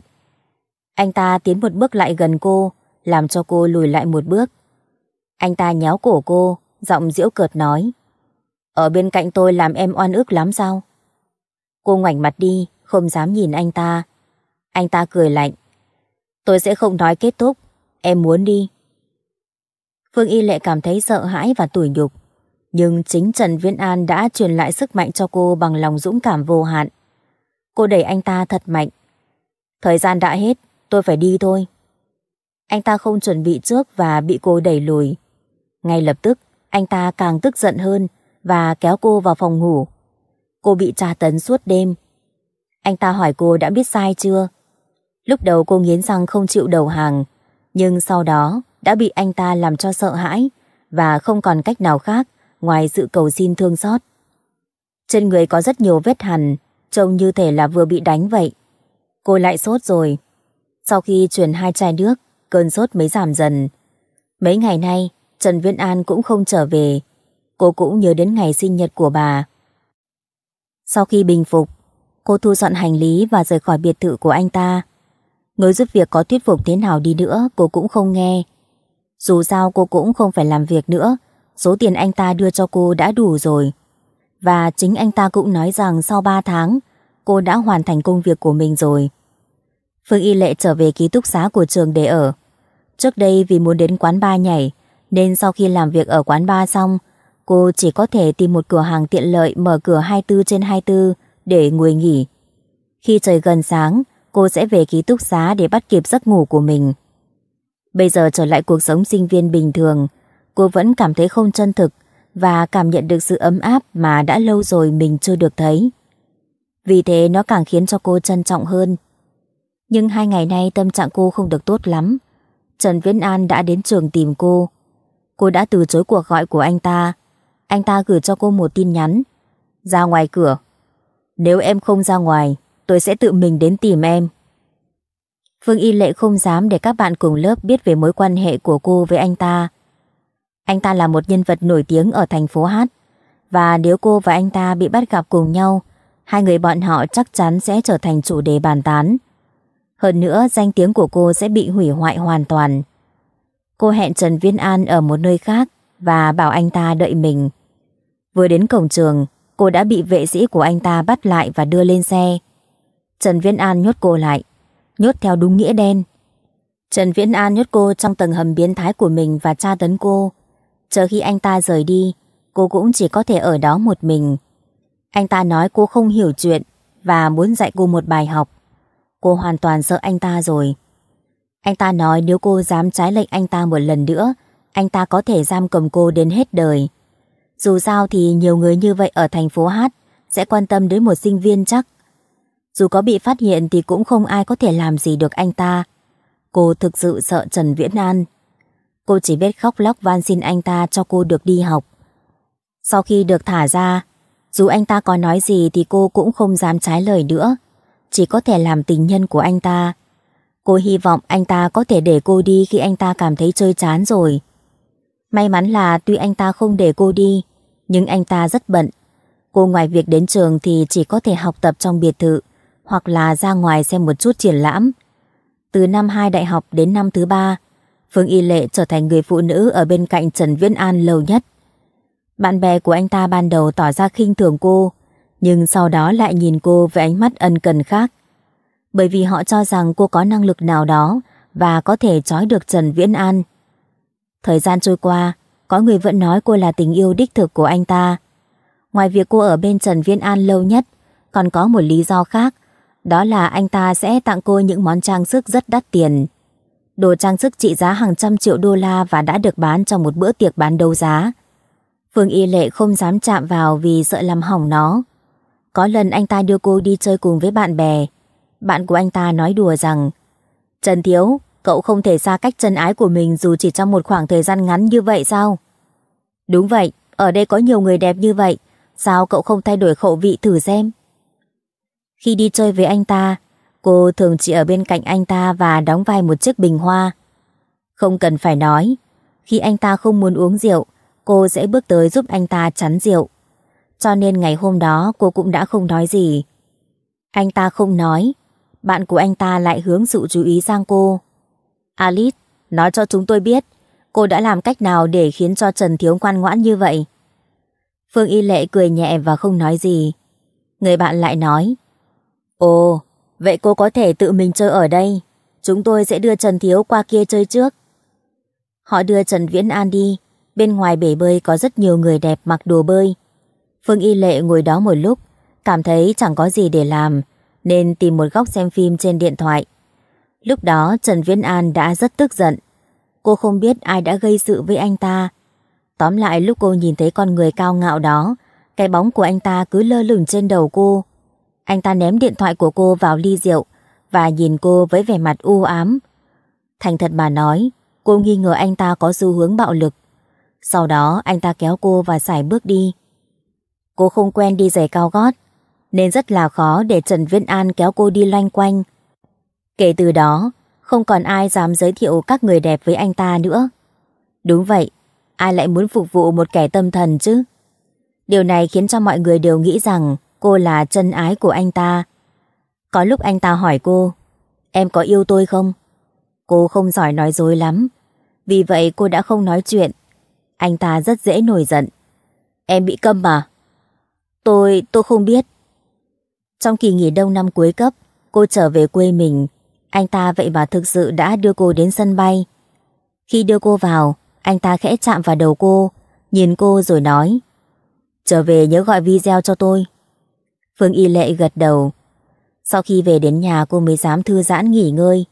Anh ta tiến một bước lại gần cô, làm cho cô lùi lại một bước. Anh ta nhéo cổ cô, giọng diễu cợt nói. Ở bên cạnh tôi làm em oan ức lắm sao? Cô ngoảnh mặt đi, không dám nhìn anh ta. Anh ta cười lạnh. Tôi sẽ không nói kết thúc, em muốn đi. Phương Y Lệ cảm thấy sợ hãi và tủi nhục. Nhưng chính Trần Viễn An đã truyền lại sức mạnh cho cô bằng lòng dũng cảm vô hạn. Cô đẩy anh ta thật mạnh. Thời gian đã hết, tôi phải đi thôi. Anh ta không chuẩn bị trước và bị cô đẩy lùi. Ngay lập tức, anh ta càng tức giận hơn và kéo cô vào phòng ngủ. Cô bị tra tấn suốt đêm anh ta hỏi cô đã biết sai chưa? Lúc đầu cô nghiến răng không chịu đầu hàng, nhưng sau đó đã bị anh ta làm cho sợ hãi và không còn cách nào khác ngoài sự cầu xin thương xót. Trên người có rất nhiều vết hằn, trông như thể là vừa bị đánh vậy. Cô lại sốt rồi. Sau khi truyền hai chai nước, cơn sốt mới giảm dần. Mấy ngày nay, Trần Viễn An cũng không trở về. Cô cũng nhớ đến ngày sinh nhật của bà. Sau khi bình phục, cô thu dọn hành lý và rời khỏi biệt thự của anh ta. Người giúp việc có thuyết phục thế nào đi nữa cô cũng không nghe. Dù sao cô cũng không phải làm việc nữa, số tiền anh ta đưa cho cô đã đủ rồi. Và chính anh ta cũng nói rằng sau 3 tháng, cô đã hoàn thành công việc của mình rồi. Phương Y Lệ trở về ký túc xá của trường để ở. Trước đây vì muốn đến quán bar nhảy, nên sau khi làm việc ở quán bar xong, cô chỉ có thể tìm một cửa hàng tiện lợi mở cửa 24 trên 24 để ngồi nghỉ. Khi trời gần sáng, cô sẽ về ký túc xá để bắt kịp giấc ngủ của mình. Bây giờ trở lại cuộc sống sinh viên bình thường, cô vẫn cảm thấy không chân thực và cảm nhận được sự ấm áp mà đã lâu rồi mình chưa được thấy. Vì thế nó càng khiến cho cô trân trọng hơn. Nhưng hai ngày nay tâm trạng cô không được tốt lắm. Trần Viễn An đã đến trường tìm cô. Cô đã từ chối cuộc gọi của anh ta. Anh ta gửi cho cô một tin nhắn. Ra ngoài cửa, nếu em không ra ngoài, tôi sẽ tự mình đến tìm em. Phương Y Lệ không dám để các bạn cùng lớp biết về mối quan hệ của cô với anh ta. Anh ta là một nhân vật nổi tiếng ở thành phố Hát. Và nếu cô và anh ta bị bắt gặp cùng nhau, hai người bọn họ chắc chắn sẽ trở thành chủ đề bàn tán. Hơn nữa, danh tiếng của cô sẽ bị hủy hoại hoàn toàn. Cô hẹn Trần Viên An ở một nơi khác và bảo anh ta đợi mình. Vừa đến cổng trường, cô đã bị vệ sĩ của anh ta bắt lại và đưa lên xe. Trần Viễn An nhốt cô lại, nhốt theo đúng nghĩa đen. Trần Viễn An nhốt cô trong tầng hầm biến thái của mình và tra tấn cô. Chờ khi anh ta rời đi, cô cũng chỉ có thể ở đó một mình. Anh ta nói cô không hiểu chuyện và muốn dạy cô một bài học. Cô hoàn toàn sợ anh ta rồi. Anh ta nói nếu cô dám trái lệnh anh ta một lần nữa, anh ta có thể giam cầm cô đến hết đời. Dù sao thì nhiều người như vậy ở thành phố Hát sẽ quan tâm đến một sinh viên chắc. Dù có bị phát hiện thì cũng không ai có thể làm gì được anh ta. Cô thực sự sợ Trần Viễn An. Cô chỉ biết khóc lóc van xin anh ta cho cô được đi học. Sau khi được thả ra, dù anh ta có nói gì thì cô cũng không dám trái lời nữa. Chỉ có thể làm tình nhân của anh ta. Cô hy vọng anh ta có thể để cô đi khi anh ta cảm thấy chơi chán rồi. May mắn là tuy anh ta không để cô đi, nhưng anh ta rất bận. Cô ngoài việc đến trường thì chỉ có thể học tập trong biệt thự, hoặc là ra ngoài xem một chút triển lãm. Từ năm 2 đại học đến năm thứ 3, Phương Y Lệ trở thành người phụ nữ ở bên cạnh Trần Viễn An lâu nhất. Bạn bè của anh ta ban đầu tỏ ra khinh thường cô, nhưng sau đó lại nhìn cô với ánh mắt ân cần khác. Bởi vì họ cho rằng cô có năng lực nào đó và có thể trói được Trần Viễn An. Thời gian trôi qua, có người vẫn nói cô là tình yêu đích thực của anh ta. Ngoài việc cô ở bên Trần Viên An lâu nhất, còn có một lý do khác, đó là anh ta sẽ tặng cô những món trang sức rất đắt tiền. Đồ trang sức trị giá hàng trăm triệu đô la và đã được bán trong một bữa tiệc bán đấu giá. Phương Y Lệ không dám chạm vào vì sợ làm hỏng nó. Có lần anh ta đưa cô đi chơi cùng với bạn bè. Bạn của anh ta nói đùa rằng Trần Thiếu, cậu không thể xa cách chân ái của mình dù chỉ trong một khoảng thời gian ngắn như vậy sao? Đúng vậy, ở đây có nhiều người đẹp như vậy, sao cậu không thay đổi khẩu vị thử xem? Khi đi chơi với anh ta, cô thường chỉ ở bên cạnh anh ta và đóng vai một chiếc bình hoa. Không cần phải nói, khi anh ta không muốn uống rượu, cô sẽ bước tới giúp anh ta chắn rượu. Cho nên ngày hôm đó cô cũng đã không nói gì. Anh ta không nói, bạn của anh ta lại hướng sự chú ý sang cô. Alice, nói cho chúng tôi biết, cô đã làm cách nào để khiến cho Trần Thiếu ngoan ngoãn như vậy? Phương Y Lệ cười nhẹ và không nói gì. Người bạn lại nói, Ồ, vậy cô có thể tự mình chơi ở đây. Chúng tôi sẽ đưa Trần Thiếu qua kia chơi trước. Họ đưa Trần Viễn An đi. Bên ngoài bể bơi có rất nhiều người đẹp mặc đồ bơi. Phương Y Lệ ngồi đó một lúc, cảm thấy chẳng có gì để làm, nên tìm một góc xem phim trên điện thoại. Lúc đó Trần Viễn An đã rất tức giận. Cô không biết ai đã gây sự với anh ta. Tóm lại lúc cô nhìn thấy con người cao ngạo đó, cái bóng của anh ta cứ lơ lửng trên đầu cô. Anh ta ném điện thoại của cô vào ly rượu và nhìn cô với vẻ mặt u ám. Thành thật mà nói, cô nghi ngờ anh ta có xu hướng bạo lực. Sau đó anh ta kéo cô và xài bước đi. Cô không quen đi giày cao gót, nên rất là khó để Trần Viễn An kéo cô đi loanh quanh Kể từ đó, không còn ai dám giới thiệu các người đẹp với anh ta nữa. Đúng vậy, ai lại muốn phục vụ một kẻ tâm thần chứ? Điều này khiến cho mọi người đều nghĩ rằng cô là chân ái của anh ta. Có lúc anh ta hỏi cô, em có yêu tôi không? Cô không giỏi nói dối lắm, vì vậy cô đã không nói chuyện. Anh ta rất dễ nổi giận. Em bị câm mà. Tôi, tôi không biết. Trong kỳ nghỉ đông năm cuối cấp, cô trở về quê mình anh ta vậy mà thực sự đã đưa cô đến sân bay. Khi đưa cô vào, anh ta khẽ chạm vào đầu cô, nhìn cô rồi nói Trở về nhớ gọi video cho tôi. Phương Y Lệ gật đầu. Sau khi về đến nhà cô mới dám thư giãn nghỉ ngơi.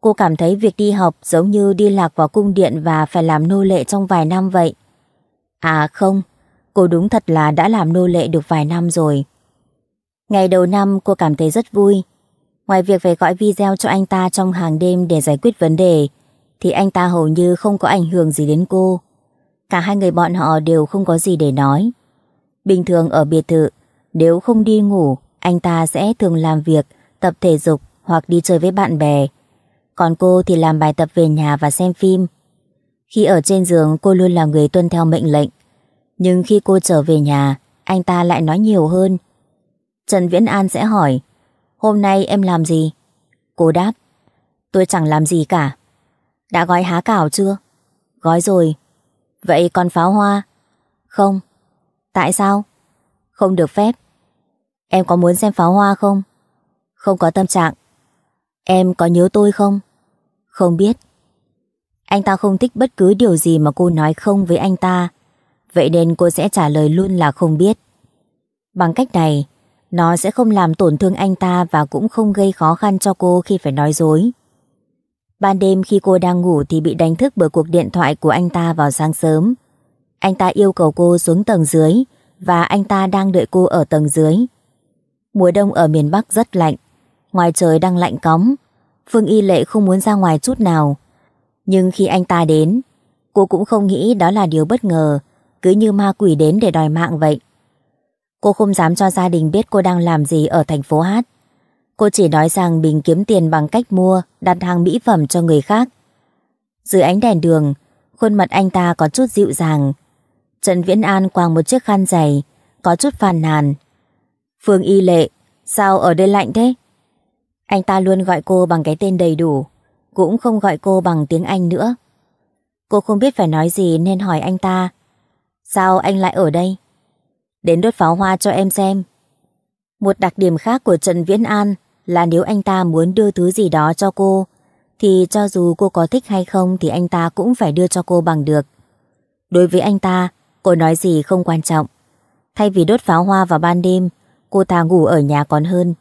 Cô cảm thấy việc đi học giống như đi lạc vào cung điện và phải làm nô lệ trong vài năm vậy. À không, cô đúng thật là đã làm nô lệ được vài năm rồi. Ngày đầu năm cô cảm thấy rất vui Ngoài việc phải gọi video cho anh ta trong hàng đêm để giải quyết vấn đề, thì anh ta hầu như không có ảnh hưởng gì đến cô. Cả hai người bọn họ đều không có gì để nói. Bình thường ở biệt thự, nếu không đi ngủ, anh ta sẽ thường làm việc, tập thể dục hoặc đi chơi với bạn bè. Còn cô thì làm bài tập về nhà và xem phim. Khi ở trên giường cô luôn là người tuân theo mệnh lệnh. Nhưng khi cô trở về nhà, anh ta lại nói nhiều hơn. Trần Viễn An sẽ hỏi Hôm nay em làm gì? Cô đáp Tôi chẳng làm gì cả Đã gói há cảo chưa? Gói rồi Vậy còn pháo hoa? Không Tại sao? Không được phép Em có muốn xem pháo hoa không? Không có tâm trạng Em có nhớ tôi không? Không biết Anh ta không thích bất cứ điều gì mà cô nói không với anh ta Vậy nên cô sẽ trả lời luôn là không biết Bằng cách này nó sẽ không làm tổn thương anh ta và cũng không gây khó khăn cho cô khi phải nói dối. Ban đêm khi cô đang ngủ thì bị đánh thức bởi cuộc điện thoại của anh ta vào sáng sớm. Anh ta yêu cầu cô xuống tầng dưới và anh ta đang đợi cô ở tầng dưới. Mùa đông ở miền Bắc rất lạnh, ngoài trời đang lạnh cóng. Phương Y Lệ không muốn ra ngoài chút nào. Nhưng khi anh ta đến, cô cũng không nghĩ đó là điều bất ngờ, cứ như ma quỷ đến để đòi mạng vậy. Cô không dám cho gia đình biết cô đang làm gì ở thành phố Hát. Cô chỉ nói rằng Bình kiếm tiền bằng cách mua, đặt hàng mỹ phẩm cho người khác. Dưới ánh đèn đường, khuôn mặt anh ta có chút dịu dàng. Trần Viễn An quàng một chiếc khăn dày, có chút phàn nàn. Phương Y Lệ, sao ở đây lạnh thế? Anh ta luôn gọi cô bằng cái tên đầy đủ, cũng không gọi cô bằng tiếng Anh nữa. Cô không biết phải nói gì nên hỏi anh ta. Sao anh lại ở đây? đến đốt pháo hoa cho em xem. Một đặc điểm khác của Trần Viễn An là nếu anh ta muốn đưa thứ gì đó cho cô, thì cho dù cô có thích hay không thì anh ta cũng phải đưa cho cô bằng được. Đối với anh ta, cô nói gì không quan trọng. Thay vì đốt pháo hoa vào ban đêm, cô ta ngủ ở nhà còn hơn.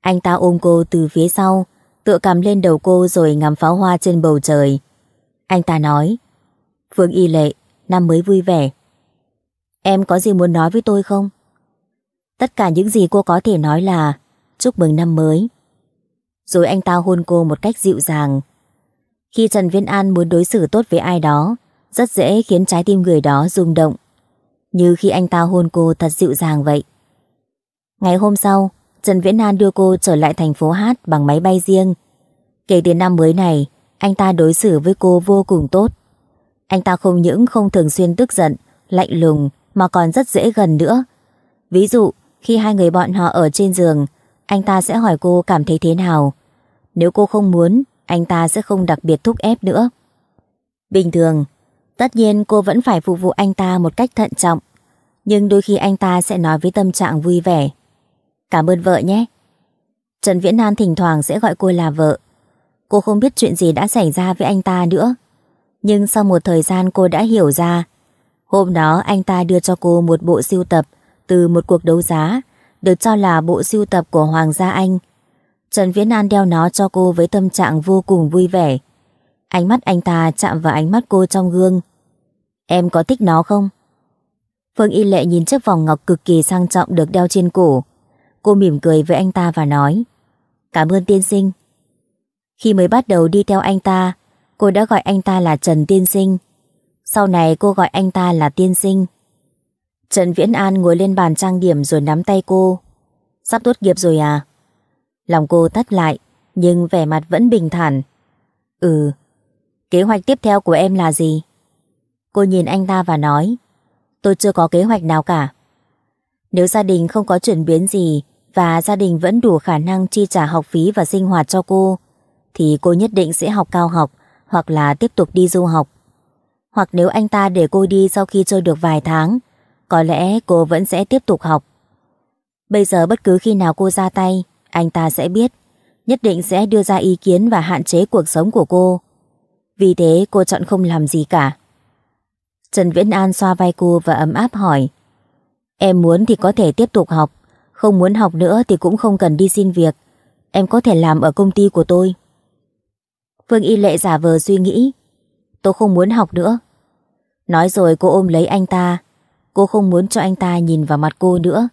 Anh ta ôm cô từ phía sau, tựa cằm lên đầu cô rồi ngắm pháo hoa trên bầu trời. Anh ta nói, Phương Y Lệ, năm mới vui vẻ, Em có gì muốn nói với tôi không? Tất cả những gì cô có thể nói là chúc mừng năm mới. Rồi anh ta hôn cô một cách dịu dàng. Khi Trần Viên An muốn đối xử tốt với ai đó, rất dễ khiến trái tim người đó rung động. Như khi anh ta hôn cô thật dịu dàng vậy. Ngày hôm sau, Trần Viễn An đưa cô trở lại thành phố Hát bằng máy bay riêng. Kể từ năm mới này, anh ta đối xử với cô vô cùng tốt. Anh ta không những không thường xuyên tức giận, lạnh lùng mà còn rất dễ gần nữa. Ví dụ, khi hai người bọn họ ở trên giường, anh ta sẽ hỏi cô cảm thấy thế nào. Nếu cô không muốn, anh ta sẽ không đặc biệt thúc ép nữa. Bình thường, tất nhiên cô vẫn phải phục vụ anh ta một cách thận trọng, nhưng đôi khi anh ta sẽ nói với tâm trạng vui vẻ. Cảm ơn vợ nhé. Trần Viễn An thỉnh thoảng sẽ gọi cô là vợ. Cô không biết chuyện gì đã xảy ra với anh ta nữa. Nhưng sau một thời gian cô đã hiểu ra Hôm đó anh ta đưa cho cô một bộ siêu tập từ một cuộc đấu giá, được cho là bộ siêu tập của Hoàng gia Anh. Trần Viễn An đeo nó cho cô với tâm trạng vô cùng vui vẻ. Ánh mắt anh ta chạm vào ánh mắt cô trong gương. Em có thích nó không? Phương Y Lệ nhìn chiếc vòng ngọc cực kỳ sang trọng được đeo trên cổ. Cô mỉm cười với anh ta và nói Cảm ơn tiên sinh. Khi mới bắt đầu đi theo anh ta, cô đã gọi anh ta là Trần Tiên Sinh. Sau này cô gọi anh ta là tiên sinh. Trần Viễn An ngồi lên bàn trang điểm rồi nắm tay cô. Sắp tốt nghiệp rồi à? Lòng cô tắt lại, nhưng vẻ mặt vẫn bình thản. Ừ, kế hoạch tiếp theo của em là gì? Cô nhìn anh ta và nói, tôi chưa có kế hoạch nào cả. Nếu gia đình không có chuyển biến gì và gia đình vẫn đủ khả năng chi trả học phí và sinh hoạt cho cô, thì cô nhất định sẽ học cao học hoặc là tiếp tục đi du học hoặc nếu anh ta để cô đi sau khi chơi được vài tháng, có lẽ cô vẫn sẽ tiếp tục học. Bây giờ bất cứ khi nào cô ra tay, anh ta sẽ biết, nhất định sẽ đưa ra ý kiến và hạn chế cuộc sống của cô. Vì thế cô chọn không làm gì cả. Trần Viễn An xoa vai cô và ấm áp hỏi. Em muốn thì có thể tiếp tục học, không muốn học nữa thì cũng không cần đi xin việc. Em có thể làm ở công ty của tôi. Phương Y Lệ giả vờ suy nghĩ. Tôi không muốn học nữa, Nói rồi cô ôm lấy anh ta. Cô không muốn cho anh ta nhìn vào mặt cô nữa.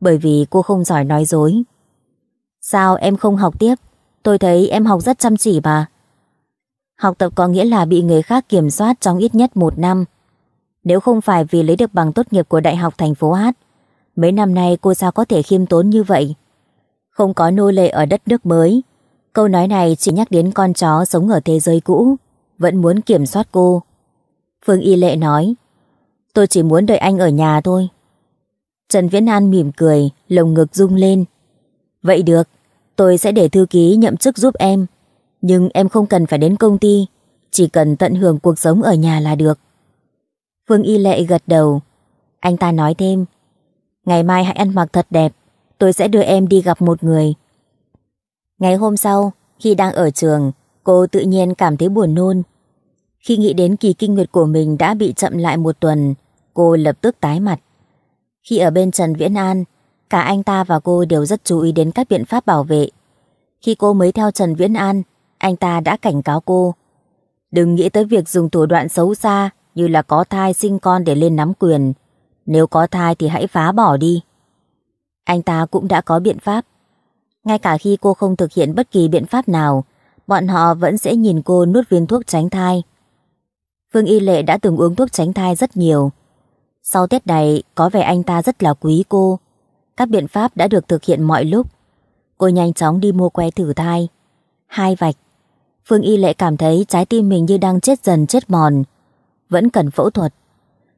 Bởi vì cô không giỏi nói dối. Sao em không học tiếp? Tôi thấy em học rất chăm chỉ mà. Học tập có nghĩa là bị người khác kiểm soát trong ít nhất một năm. Nếu không phải vì lấy được bằng tốt nghiệp của Đại học thành phố Hát, mấy năm nay cô sao có thể khiêm tốn như vậy? Không có nô lệ ở đất nước mới. Câu nói này chỉ nhắc đến con chó sống ở thế giới cũ, vẫn muốn kiểm soát cô. Phương Y Lệ nói Tôi chỉ muốn đợi anh ở nhà thôi Trần Viễn An mỉm cười Lồng ngực rung lên Vậy được Tôi sẽ để thư ký nhậm chức giúp em Nhưng em không cần phải đến công ty Chỉ cần tận hưởng cuộc sống ở nhà là được Phương Y Lệ gật đầu Anh ta nói thêm Ngày mai hãy ăn mặc thật đẹp Tôi sẽ đưa em đi gặp một người Ngày hôm sau Khi đang ở trường Cô tự nhiên cảm thấy buồn nôn khi nghĩ đến kỳ kinh nguyệt của mình đã bị chậm lại một tuần, cô lập tức tái mặt. Khi ở bên Trần Viễn An, cả anh ta và cô đều rất chú ý đến các biện pháp bảo vệ. Khi cô mới theo Trần Viễn An, anh ta đã cảnh cáo cô. Đừng nghĩ tới việc dùng thủ đoạn xấu xa như là có thai sinh con để lên nắm quyền. Nếu có thai thì hãy phá bỏ đi. Anh ta cũng đã có biện pháp. Ngay cả khi cô không thực hiện bất kỳ biện pháp nào, bọn họ vẫn sẽ nhìn cô nuốt viên thuốc tránh thai. Vương Y Lệ đã từng uống thuốc tránh thai rất nhiều. Sau Tết này, có vẻ anh ta rất là quý cô. Các biện pháp đã được thực hiện mọi lúc. Cô nhanh chóng đi mua que thử thai. Hai vạch. Phương Y Lệ cảm thấy trái tim mình như đang chết dần chết mòn. Vẫn cần phẫu thuật.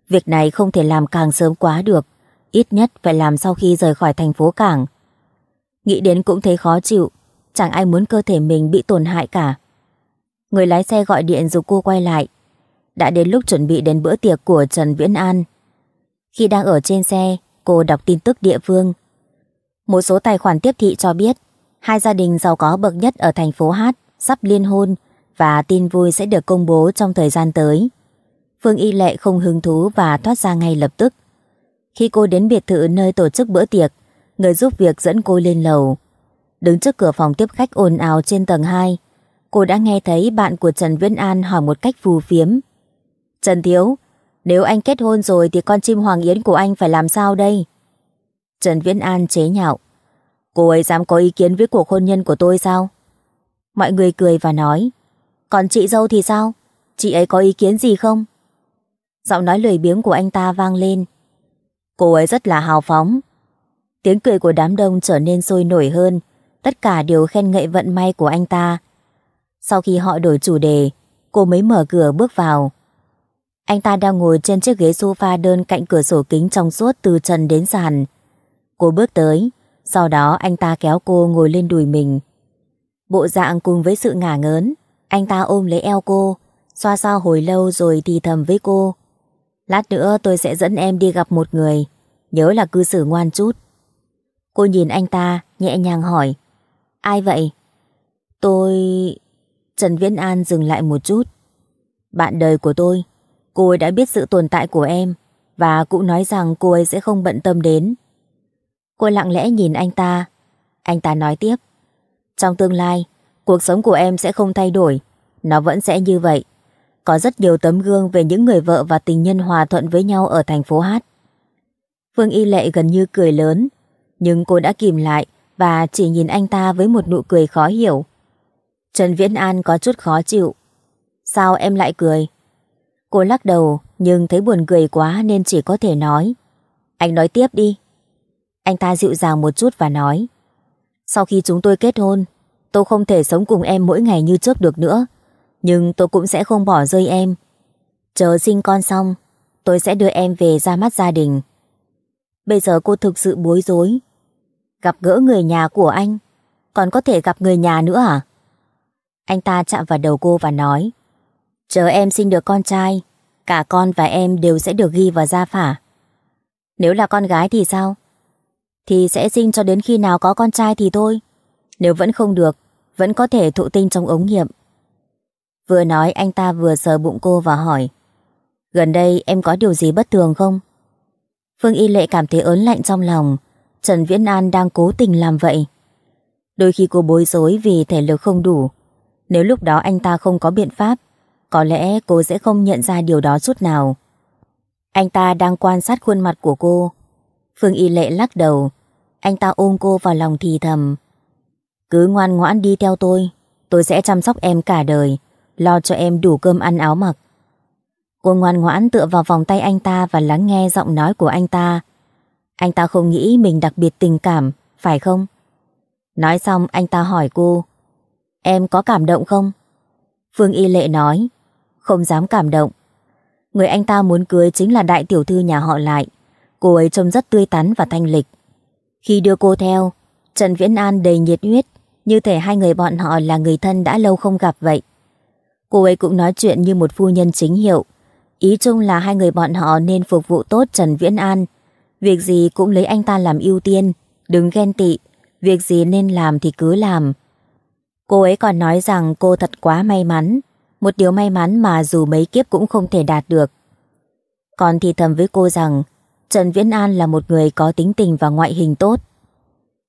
Việc này không thể làm càng sớm quá được. Ít nhất phải làm sau khi rời khỏi thành phố Cảng. Nghĩ đến cũng thấy khó chịu. Chẳng ai muốn cơ thể mình bị tổn hại cả. Người lái xe gọi điện dù cô quay lại đã đến lúc chuẩn bị đến bữa tiệc của Trần Viễn An. Khi đang ở trên xe, cô đọc tin tức địa phương. Một số tài khoản tiếp thị cho biết, hai gia đình giàu có bậc nhất ở thành phố Hát sắp liên hôn và tin vui sẽ được công bố trong thời gian tới. Phương Y Lệ không hứng thú và thoát ra ngay lập tức. Khi cô đến biệt thự nơi tổ chức bữa tiệc, người giúp việc dẫn cô lên lầu. Đứng trước cửa phòng tiếp khách ồn ào trên tầng 2, cô đã nghe thấy bạn của Trần Viễn An hỏi một cách phù phiếm Trần Thiếu, nếu anh kết hôn rồi thì con chim hoàng yến của anh phải làm sao đây? Trần Viễn An chế nhạo. Cô ấy dám có ý kiến với cuộc hôn nhân của tôi sao? Mọi người cười và nói. Còn chị dâu thì sao? Chị ấy có ý kiến gì không? Giọng nói lười biếng của anh ta vang lên. Cô ấy rất là hào phóng. Tiếng cười của đám đông trở nên sôi nổi hơn. Tất cả đều khen ngợi vận may của anh ta. Sau khi họ đổi chủ đề, cô mới mở cửa bước vào. Anh ta đang ngồi trên chiếc ghế sofa đơn cạnh cửa sổ kính trong suốt từ trần đến sàn. Cô bước tới, sau đó anh ta kéo cô ngồi lên đùi mình. Bộ dạng cùng với sự ngả ngớn, anh ta ôm lấy eo cô, xoa xoa hồi lâu rồi thì thầm với cô. Lát nữa tôi sẽ dẫn em đi gặp một người, nhớ là cư xử ngoan chút. Cô nhìn anh ta, nhẹ nhàng hỏi. Ai vậy? Tôi... Trần Viễn An dừng lại một chút. Bạn đời của tôi. Cô ấy đã biết sự tồn tại của em và cũng nói rằng cô ấy sẽ không bận tâm đến. Cô lặng lẽ nhìn anh ta. Anh ta nói tiếp. Trong tương lai, cuộc sống của em sẽ không thay đổi. Nó vẫn sẽ như vậy. Có rất nhiều tấm gương về những người vợ và tình nhân hòa thuận với nhau ở thành phố Hát. Phương Y Lệ gần như cười lớn, nhưng cô đã kìm lại và chỉ nhìn anh ta với một nụ cười khó hiểu. Trần Viễn An có chút khó chịu. Sao em lại cười? Cô lắc đầu nhưng thấy buồn cười quá nên chỉ có thể nói. Anh nói tiếp đi. Anh ta dịu dàng một chút và nói. Sau khi chúng tôi kết hôn, tôi không thể sống cùng em mỗi ngày như trước được nữa. Nhưng tôi cũng sẽ không bỏ rơi em. Chờ sinh con xong, tôi sẽ đưa em về ra mắt gia đình. Bây giờ cô thực sự bối rối. Gặp gỡ người nhà của anh, còn có thể gặp người nhà nữa à? Anh ta chạm vào đầu cô và nói. Chờ em sinh được con trai, cả con và em đều sẽ được ghi vào gia phả. Nếu là con gái thì sao? Thì sẽ sinh cho đến khi nào có con trai thì thôi. Nếu vẫn không được, vẫn có thể thụ tinh trong ống nghiệm. Vừa nói anh ta vừa sờ bụng cô và hỏi Gần đây em có điều gì bất thường không? Phương Y Lệ cảm thấy ớn lạnh trong lòng Trần Viễn An đang cố tình làm vậy Đôi khi cô bối rối vì thể lực không đủ Nếu lúc đó anh ta không có biện pháp có lẽ cô sẽ không nhận ra điều đó chút nào. Anh ta đang quan sát khuôn mặt của cô. Phương Y Lệ lắc đầu. Anh ta ôm cô vào lòng thì thầm. Cứ ngoan ngoãn đi theo tôi. Tôi sẽ chăm sóc em cả đời. Lo cho em đủ cơm ăn áo mặc. Cô ngoan ngoãn tựa vào vòng tay anh ta và lắng nghe giọng nói của anh ta. Anh ta không nghĩ mình đặc biệt tình cảm, phải không? Nói xong anh ta hỏi cô. Em có cảm động không? Phương Y Lệ nói không dám cảm động. Người anh ta muốn cưới chính là đại tiểu thư nhà họ lại. Cô ấy trông rất tươi tắn và thanh lịch. Khi đưa cô theo, Trần Viễn An đầy nhiệt huyết, như thể hai người bọn họ là người thân đã lâu không gặp vậy. Cô ấy cũng nói chuyện như một phu nhân chính hiệu. Ý chung là hai người bọn họ nên phục vụ tốt Trần Viễn An. Việc gì cũng lấy anh ta làm ưu tiên, đừng ghen tị, việc gì nên làm thì cứ làm. Cô ấy còn nói rằng cô thật quá may mắn một điều may mắn mà dù mấy kiếp cũng không thể đạt được. Còn thì thầm với cô rằng, Trần Viễn An là một người có tính tình và ngoại hình tốt.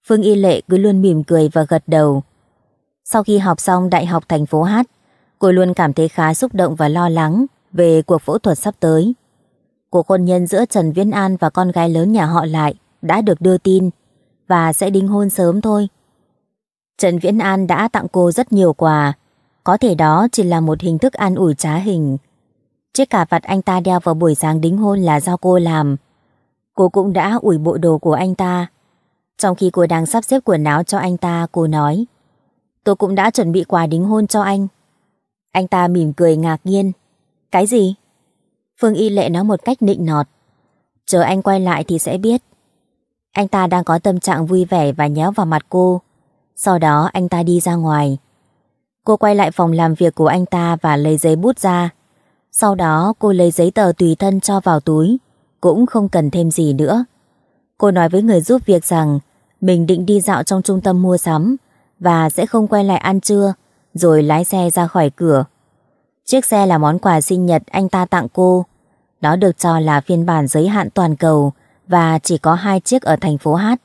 Phương Y Lệ cứ luôn mỉm cười và gật đầu. Sau khi học xong Đại học thành phố Hát, cô luôn cảm thấy khá xúc động và lo lắng về cuộc phẫu thuật sắp tới. Cuộc hôn nhân giữa Trần Viễn An và con gái lớn nhà họ lại đã được đưa tin và sẽ đính hôn sớm thôi. Trần Viễn An đã tặng cô rất nhiều quà có thể đó chỉ là một hình thức an ủi trá hình. Chiếc cà vạt anh ta đeo vào buổi sáng đính hôn là do cô làm. Cô cũng đã ủi bộ đồ của anh ta. Trong khi cô đang sắp xếp quần áo cho anh ta, cô nói Tôi cũng đã chuẩn bị quà đính hôn cho anh. Anh ta mỉm cười ngạc nhiên. Cái gì? Phương Y Lệ nói một cách nịnh nọt. Chờ anh quay lại thì sẽ biết. Anh ta đang có tâm trạng vui vẻ và nhéo vào mặt cô. Sau đó anh ta đi ra ngoài. Cô quay lại phòng làm việc của anh ta và lấy giấy bút ra. Sau đó cô lấy giấy tờ tùy thân cho vào túi, cũng không cần thêm gì nữa. Cô nói với người giúp việc rằng mình định đi dạo trong trung tâm mua sắm và sẽ không quay lại ăn trưa rồi lái xe ra khỏi cửa. Chiếc xe là món quà sinh nhật anh ta tặng cô. Nó được cho là phiên bản giới hạn toàn cầu và chỉ có hai chiếc ở thành phố Hát.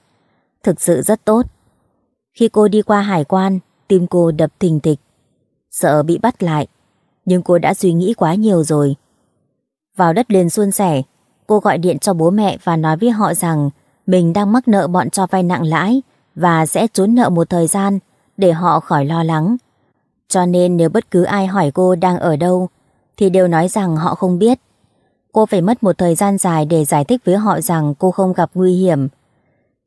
Thực sự rất tốt. Khi cô đi qua hải quan, tim cô đập thình thịch sợ bị bắt lại. Nhưng cô đã suy nghĩ quá nhiều rồi. Vào đất liền xuân sẻ, cô gọi điện cho bố mẹ và nói với họ rằng mình đang mắc nợ bọn cho vay nặng lãi và sẽ trốn nợ một thời gian để họ khỏi lo lắng. Cho nên nếu bất cứ ai hỏi cô đang ở đâu thì đều nói rằng họ không biết. Cô phải mất một thời gian dài để giải thích với họ rằng cô không gặp nguy hiểm.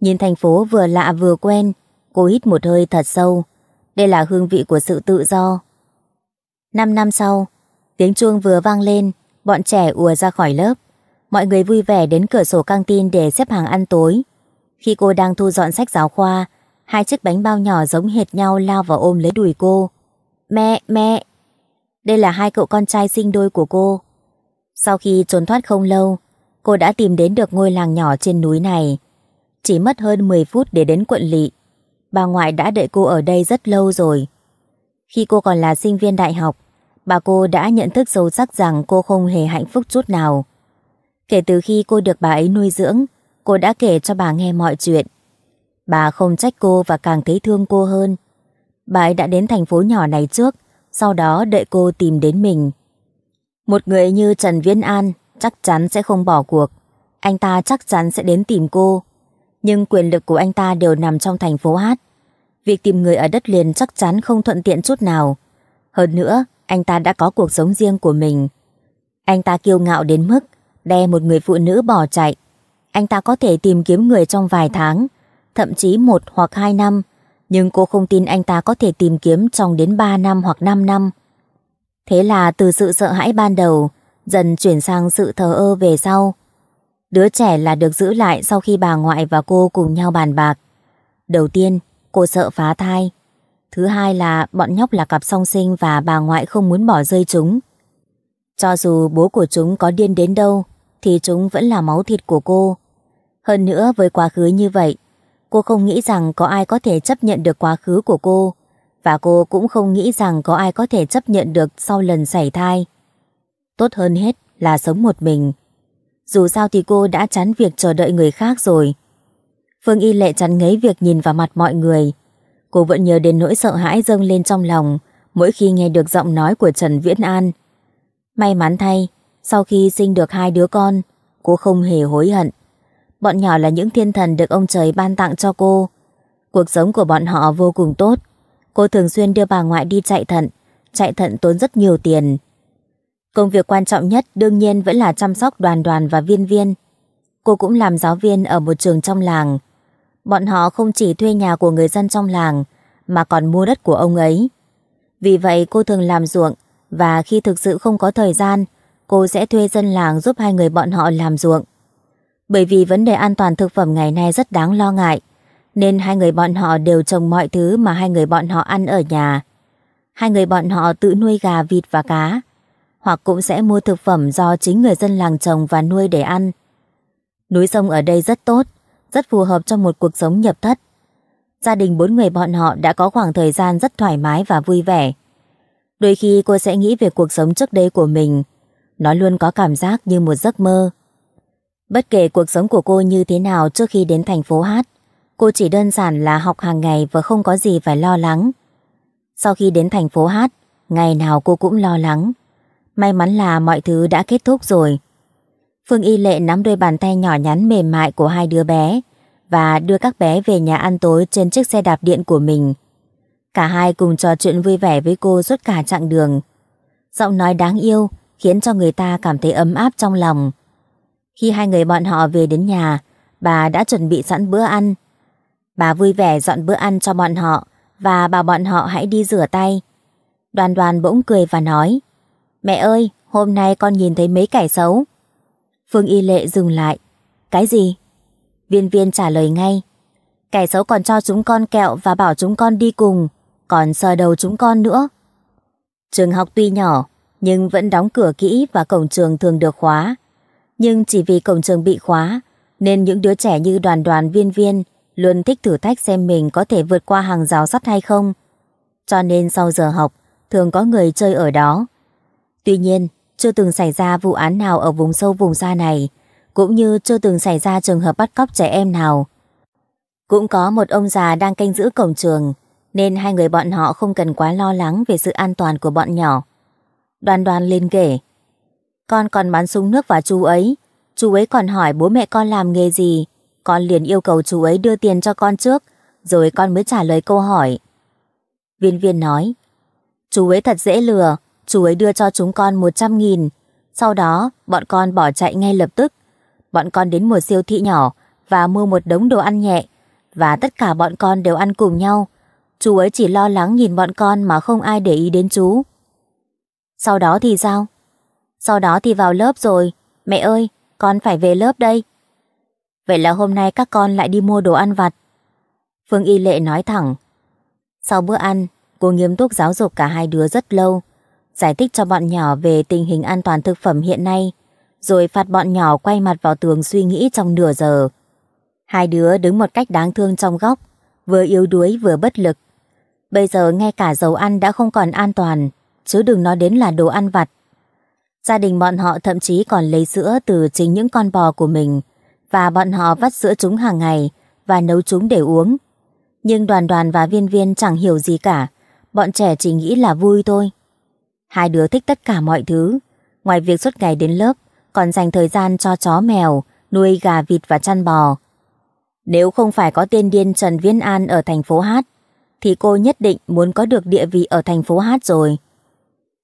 Nhìn thành phố vừa lạ vừa quen, cô hít một hơi thật sâu. Đây là hương vị của sự tự do 5 năm sau, tiếng chuông vừa vang lên, bọn trẻ ùa ra khỏi lớp. Mọi người vui vẻ đến cửa sổ căng tin để xếp hàng ăn tối. Khi cô đang thu dọn sách giáo khoa, hai chiếc bánh bao nhỏ giống hệt nhau lao vào ôm lấy đùi cô. Mẹ, mẹ! Đây là hai cậu con trai sinh đôi của cô. Sau khi trốn thoát không lâu, cô đã tìm đến được ngôi làng nhỏ trên núi này. Chỉ mất hơn 10 phút để đến quận lỵ. Bà ngoại đã đợi cô ở đây rất lâu rồi. Khi cô còn là sinh viên đại học, bà cô đã nhận thức sâu sắc rằng cô không hề hạnh phúc chút nào. Kể từ khi cô được bà ấy nuôi dưỡng, cô đã kể cho bà nghe mọi chuyện. Bà không trách cô và càng thấy thương cô hơn. Bà ấy đã đến thành phố nhỏ này trước, sau đó đợi cô tìm đến mình. Một người như Trần Viễn An chắc chắn sẽ không bỏ cuộc. Anh ta chắc chắn sẽ đến tìm cô. Nhưng quyền lực của anh ta đều nằm trong thành phố Hát. Việc tìm người ở đất liền chắc chắn không thuận tiện chút nào. Hơn nữa, anh ta đã có cuộc sống riêng của mình. Anh ta kiêu ngạo đến mức đe một người phụ nữ bỏ chạy. Anh ta có thể tìm kiếm người trong vài tháng, thậm chí một hoặc hai năm, nhưng cô không tin anh ta có thể tìm kiếm trong đến ba năm hoặc năm năm. Thế là từ sự sợ hãi ban đầu, dần chuyển sang sự thờ ơ về sau. Đứa trẻ là được giữ lại sau khi bà ngoại và cô cùng nhau bàn bạc. Đầu tiên, cô sợ phá thai, Thứ hai là bọn nhóc là cặp song sinh và bà ngoại không muốn bỏ rơi chúng. Cho dù bố của chúng có điên đến đâu, thì chúng vẫn là máu thịt của cô. Hơn nữa với quá khứ như vậy, cô không nghĩ rằng có ai có thể chấp nhận được quá khứ của cô, và cô cũng không nghĩ rằng có ai có thể chấp nhận được sau lần xảy thai. Tốt hơn hết là sống một mình. Dù sao thì cô đã chán việc chờ đợi người khác rồi. Phương Y Lệ chán ngấy việc nhìn vào mặt mọi người, Cô vẫn nhớ đến nỗi sợ hãi dâng lên trong lòng mỗi khi nghe được giọng nói của Trần Viễn An. May mắn thay, sau khi sinh được hai đứa con, cô không hề hối hận. Bọn nhỏ là những thiên thần được ông trời ban tặng cho cô. Cuộc sống của bọn họ vô cùng tốt. Cô thường xuyên đưa bà ngoại đi chạy thận, chạy thận tốn rất nhiều tiền. Công việc quan trọng nhất đương nhiên vẫn là chăm sóc đoàn đoàn và viên viên. Cô cũng làm giáo viên ở một trường trong làng bọn họ không chỉ thuê nhà của người dân trong làng, mà còn mua đất của ông ấy. Vì vậy cô thường làm ruộng, và khi thực sự không có thời gian, cô sẽ thuê dân làng giúp hai người bọn họ làm ruộng. Bởi vì vấn đề an toàn thực phẩm ngày nay rất đáng lo ngại, nên hai người bọn họ đều trồng mọi thứ mà hai người bọn họ ăn ở nhà. Hai người bọn họ tự nuôi gà, vịt và cá, hoặc cũng sẽ mua thực phẩm do chính người dân làng trồng và nuôi để ăn. Núi sông ở đây rất tốt, rất phù hợp cho một cuộc sống nhập thất. Gia đình bốn người bọn họ đã có khoảng thời gian rất thoải mái và vui vẻ. Đôi khi cô sẽ nghĩ về cuộc sống trước đây của mình, nó luôn có cảm giác như một giấc mơ. Bất kể cuộc sống của cô như thế nào trước khi đến thành phố Hát, cô chỉ đơn giản là học hàng ngày và không có gì phải lo lắng. Sau khi đến thành phố Hát, ngày nào cô cũng lo lắng. May mắn là mọi thứ đã kết thúc rồi, Phương Y Lệ nắm đôi bàn tay nhỏ nhắn mềm mại của hai đứa bé và đưa các bé về nhà ăn tối trên chiếc xe đạp điện của mình. Cả hai cùng trò chuyện vui vẻ với cô suốt cả chặng đường. Giọng nói đáng yêu khiến cho người ta cảm thấy ấm áp trong lòng. Khi hai người bọn họ về đến nhà, bà đã chuẩn bị sẵn bữa ăn. Bà vui vẻ dọn bữa ăn cho bọn họ và bảo bọn họ hãy đi rửa tay. Đoàn đoàn bỗng cười và nói Mẹ ơi, hôm nay con nhìn thấy mấy kẻ xấu Phương Y Lệ dừng lại. Cái gì? Viên viên trả lời ngay. Kẻ xấu còn cho chúng con kẹo và bảo chúng con đi cùng, còn sờ đầu chúng con nữa. Trường học tuy nhỏ, nhưng vẫn đóng cửa kỹ và cổng trường thường được khóa. Nhưng chỉ vì cổng trường bị khóa, nên những đứa trẻ như đoàn đoàn viên viên luôn thích thử thách xem mình có thể vượt qua hàng rào sắt hay không. Cho nên sau giờ học, thường có người chơi ở đó. Tuy nhiên, chưa từng xảy ra vụ án nào ở vùng sâu vùng xa này, cũng như chưa từng xảy ra trường hợp bắt cóc trẻ em nào. Cũng có một ông già đang canh giữ cổng trường, nên hai người bọn họ không cần quá lo lắng về sự an toàn của bọn nhỏ. Đoàn đoàn lên kể. Con còn bắn súng nước vào chú ấy, chú ấy còn hỏi bố mẹ con làm nghề gì. Con liền yêu cầu chú ấy đưa tiền cho con trước, rồi con mới trả lời câu hỏi. Viên viên nói, chú ấy thật dễ lừa, chú ấy đưa cho chúng con 100 nghìn. Sau đó, bọn con bỏ chạy ngay lập tức. Bọn con đến một siêu thị nhỏ và mua một đống đồ ăn nhẹ. Và tất cả bọn con đều ăn cùng nhau. Chú ấy chỉ lo lắng nhìn bọn con mà không ai để ý đến chú. Sau đó thì sao? Sau đó thì vào lớp rồi. Mẹ ơi, con phải về lớp đây. Vậy là hôm nay các con lại đi mua đồ ăn vặt. Phương Y Lệ nói thẳng. Sau bữa ăn, cô nghiêm túc giáo dục cả hai đứa rất lâu giải thích cho bọn nhỏ về tình hình an toàn thực phẩm hiện nay, rồi phạt bọn nhỏ quay mặt vào tường suy nghĩ trong nửa giờ. Hai đứa đứng một cách đáng thương trong góc, vừa yếu đuối vừa bất lực. Bây giờ ngay cả dầu ăn đã không còn an toàn, chứ đừng nói đến là đồ ăn vặt. Gia đình bọn họ thậm chí còn lấy sữa từ chính những con bò của mình, và bọn họ vắt sữa chúng hàng ngày và nấu chúng để uống. Nhưng đoàn đoàn và viên viên chẳng hiểu gì cả, bọn trẻ chỉ nghĩ là vui thôi. Hai đứa thích tất cả mọi thứ. Ngoài việc suốt ngày đến lớp, còn dành thời gian cho chó mèo, nuôi gà vịt và chăn bò. Nếu không phải có tên điên Trần Viên An ở thành phố Hát, thì cô nhất định muốn có được địa vị ở thành phố Hát rồi.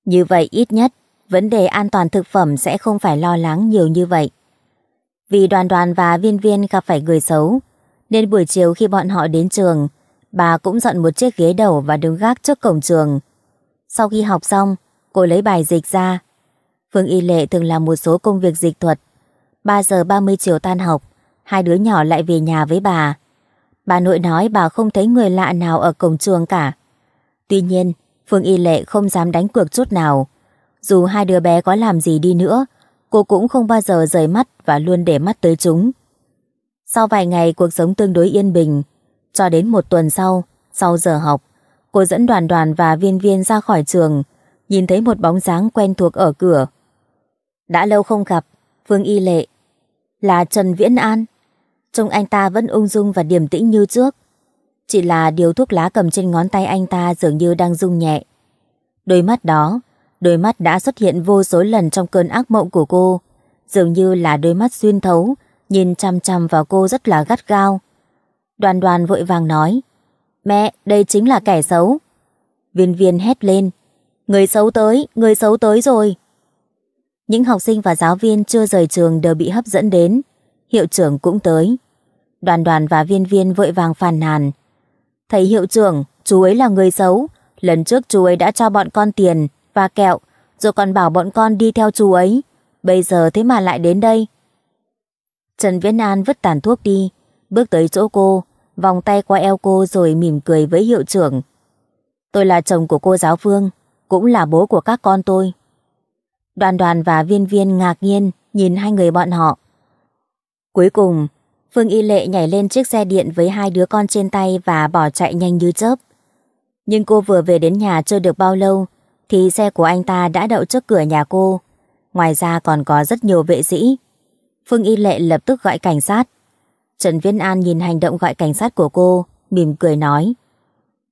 Như vậy ít nhất, vấn đề an toàn thực phẩm sẽ không phải lo lắng nhiều như vậy. Vì đoàn đoàn và viên viên gặp phải người xấu, nên buổi chiều khi bọn họ đến trường, bà cũng dọn một chiếc ghế đầu và đứng gác trước cổng trường. Sau khi học xong, Cô lấy bài dịch ra. Phương Y Lệ thường làm một số công việc dịch thuật. 3 giờ 30 chiều tan học, hai đứa nhỏ lại về nhà với bà. Bà nội nói bà không thấy người lạ nào ở cổng trường cả. Tuy nhiên, Phương Y Lệ không dám đánh cược chút nào. Dù hai đứa bé có làm gì đi nữa, cô cũng không bao giờ rời mắt và luôn để mắt tới chúng. Sau vài ngày cuộc sống tương đối yên bình, cho đến một tuần sau, sau giờ học, cô dẫn đoàn đoàn và viên viên ra khỏi trường, nhìn thấy một bóng dáng quen thuộc ở cửa. Đã lâu không gặp, Phương Y Lệ, là Trần Viễn An. Trông anh ta vẫn ung dung và điềm tĩnh như trước. Chỉ là điều thuốc lá cầm trên ngón tay anh ta dường như đang rung nhẹ. Đôi mắt đó, đôi mắt đã xuất hiện vô số lần trong cơn ác mộng của cô, dường như là đôi mắt xuyên thấu, nhìn chăm chăm vào cô rất là gắt gao. Đoàn đoàn vội vàng nói, mẹ, đây chính là kẻ xấu. Viên viên hét lên, Người xấu tới, người xấu tới rồi. Những học sinh và giáo viên chưa rời trường đều bị hấp dẫn đến. Hiệu trưởng cũng tới. Đoàn đoàn và viên viên vội vàng phàn nàn Thầy hiệu trưởng, chú ấy là người xấu. Lần trước chú ấy đã cho bọn con tiền và kẹo, rồi còn bảo bọn con đi theo chú ấy. Bây giờ thế mà lại đến đây. Trần Viễn An vứt tàn thuốc đi, bước tới chỗ cô, vòng tay qua eo cô rồi mỉm cười với hiệu trưởng. Tôi là chồng của cô giáo Phương, cũng là bố của các con tôi. Đoàn đoàn và viên viên ngạc nhiên nhìn hai người bọn họ. Cuối cùng, Phương Y Lệ nhảy lên chiếc xe điện với hai đứa con trên tay và bỏ chạy nhanh như chớp. Nhưng cô vừa về đến nhà chưa được bao lâu thì xe của anh ta đã đậu trước cửa nhà cô. Ngoài ra còn có rất nhiều vệ sĩ. Phương Y Lệ lập tức gọi cảnh sát. Trần Viễn An nhìn hành động gọi cảnh sát của cô, mỉm cười nói.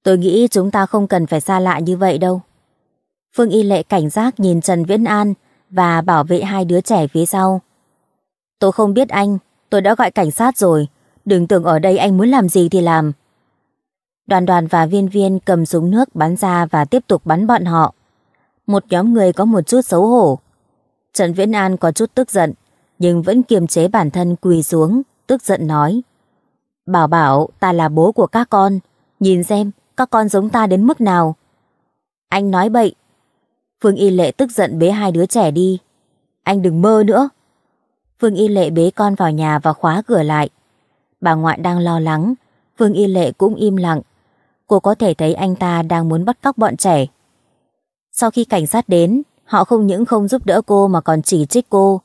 Tôi nghĩ chúng ta không cần phải xa lạ như vậy đâu. Phương Y Lệ cảnh giác nhìn Trần Viễn An và bảo vệ hai đứa trẻ phía sau. Tôi không biết anh, tôi đã gọi cảnh sát rồi. Đừng tưởng ở đây anh muốn làm gì thì làm. Đoàn đoàn và viên viên cầm súng nước bắn ra và tiếp tục bắn bọn họ. Một nhóm người có một chút xấu hổ. Trần Viễn An có chút tức giận, nhưng vẫn kiềm chế bản thân quỳ xuống, tức giận nói. Bảo bảo, ta là bố của các con. Nhìn xem, các con giống ta đến mức nào. Anh nói bậy, Phương Y Lệ tức giận bế hai đứa trẻ đi. Anh đừng mơ nữa. Phương Y Lệ bế con vào nhà và khóa cửa lại. Bà ngoại đang lo lắng, Phương Y Lệ cũng im lặng. Cô có thể thấy anh ta đang muốn bắt cóc bọn trẻ. Sau khi cảnh sát đến, họ không những không giúp đỡ cô mà còn chỉ trích cô.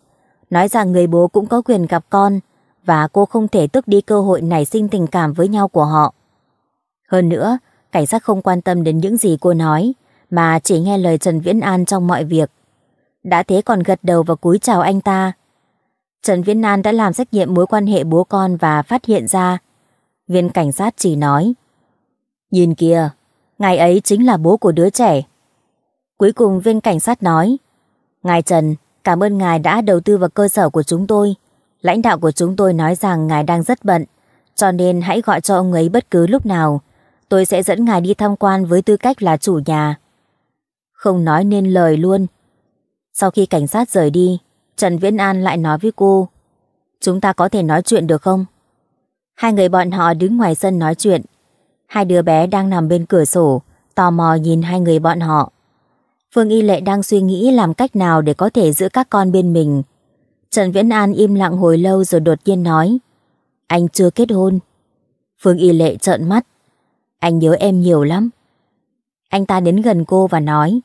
Nói rằng người bố cũng có quyền gặp con và cô không thể tức đi cơ hội nảy sinh tình cảm với nhau của họ. Hơn nữa, cảnh sát không quan tâm đến những gì cô nói mà chỉ nghe lời Trần Viễn An trong mọi việc. Đã thế còn gật đầu và cúi chào anh ta. Trần Viễn An đã làm xét nghiệm mối quan hệ bố con và phát hiện ra. Viên cảnh sát chỉ nói. Nhìn kìa, ngài ấy chính là bố của đứa trẻ. Cuối cùng viên cảnh sát nói. Ngài Trần, cảm ơn ngài đã đầu tư vào cơ sở của chúng tôi. Lãnh đạo của chúng tôi nói rằng ngài đang rất bận, cho nên hãy gọi cho ông ấy bất cứ lúc nào. Tôi sẽ dẫn ngài đi tham quan với tư cách là chủ nhà không nói nên lời luôn. Sau khi cảnh sát rời đi, Trần Viễn An lại nói với cô, chúng ta có thể nói chuyện được không? Hai người bọn họ đứng ngoài sân nói chuyện. Hai đứa bé đang nằm bên cửa sổ, tò mò nhìn hai người bọn họ. Phương Y Lệ đang suy nghĩ làm cách nào để có thể giữ các con bên mình. Trần Viễn An im lặng hồi lâu rồi đột nhiên nói. Anh chưa kết hôn. Phương Y Lệ trợn mắt. Anh nhớ em nhiều lắm. Anh ta đến gần cô và nói.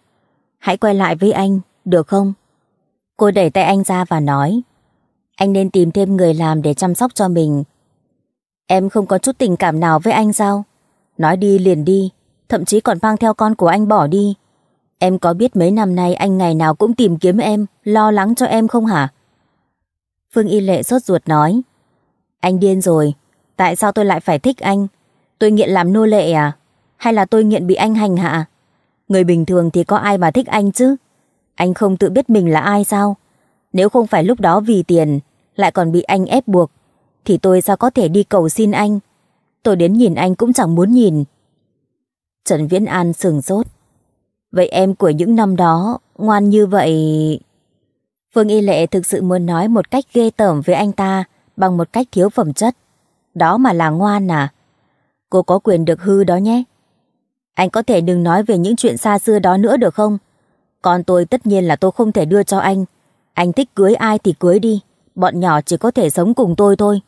Hãy quay lại với anh, được không? Cô đẩy tay anh ra và nói Anh nên tìm thêm người làm để chăm sóc cho mình Em không có chút tình cảm nào với anh sao? Nói đi liền đi Thậm chí còn mang theo con của anh bỏ đi Em có biết mấy năm nay anh ngày nào cũng tìm kiếm em Lo lắng cho em không hả? Phương Y Lệ sốt ruột nói Anh điên rồi Tại sao tôi lại phải thích anh? Tôi nghiện làm nô lệ à? Hay là tôi nghiện bị anh hành hạ? Người bình thường thì có ai mà thích anh chứ? Anh không tự biết mình là ai sao? Nếu không phải lúc đó vì tiền, lại còn bị anh ép buộc, thì tôi sao có thể đi cầu xin anh? Tôi đến nhìn anh cũng chẳng muốn nhìn. Trần Viễn An sừng sốt. Vậy em của những năm đó, ngoan như vậy... Phương Y Lệ thực sự muốn nói một cách ghê tởm với anh ta bằng một cách thiếu phẩm chất. Đó mà là ngoan à? Cô có quyền được hư đó nhé anh có thể đừng nói về những chuyện xa xưa đó nữa được không? Con tôi tất nhiên là tôi không thể đưa cho anh. Anh thích cưới ai thì cưới đi, bọn nhỏ chỉ có thể sống cùng tôi thôi.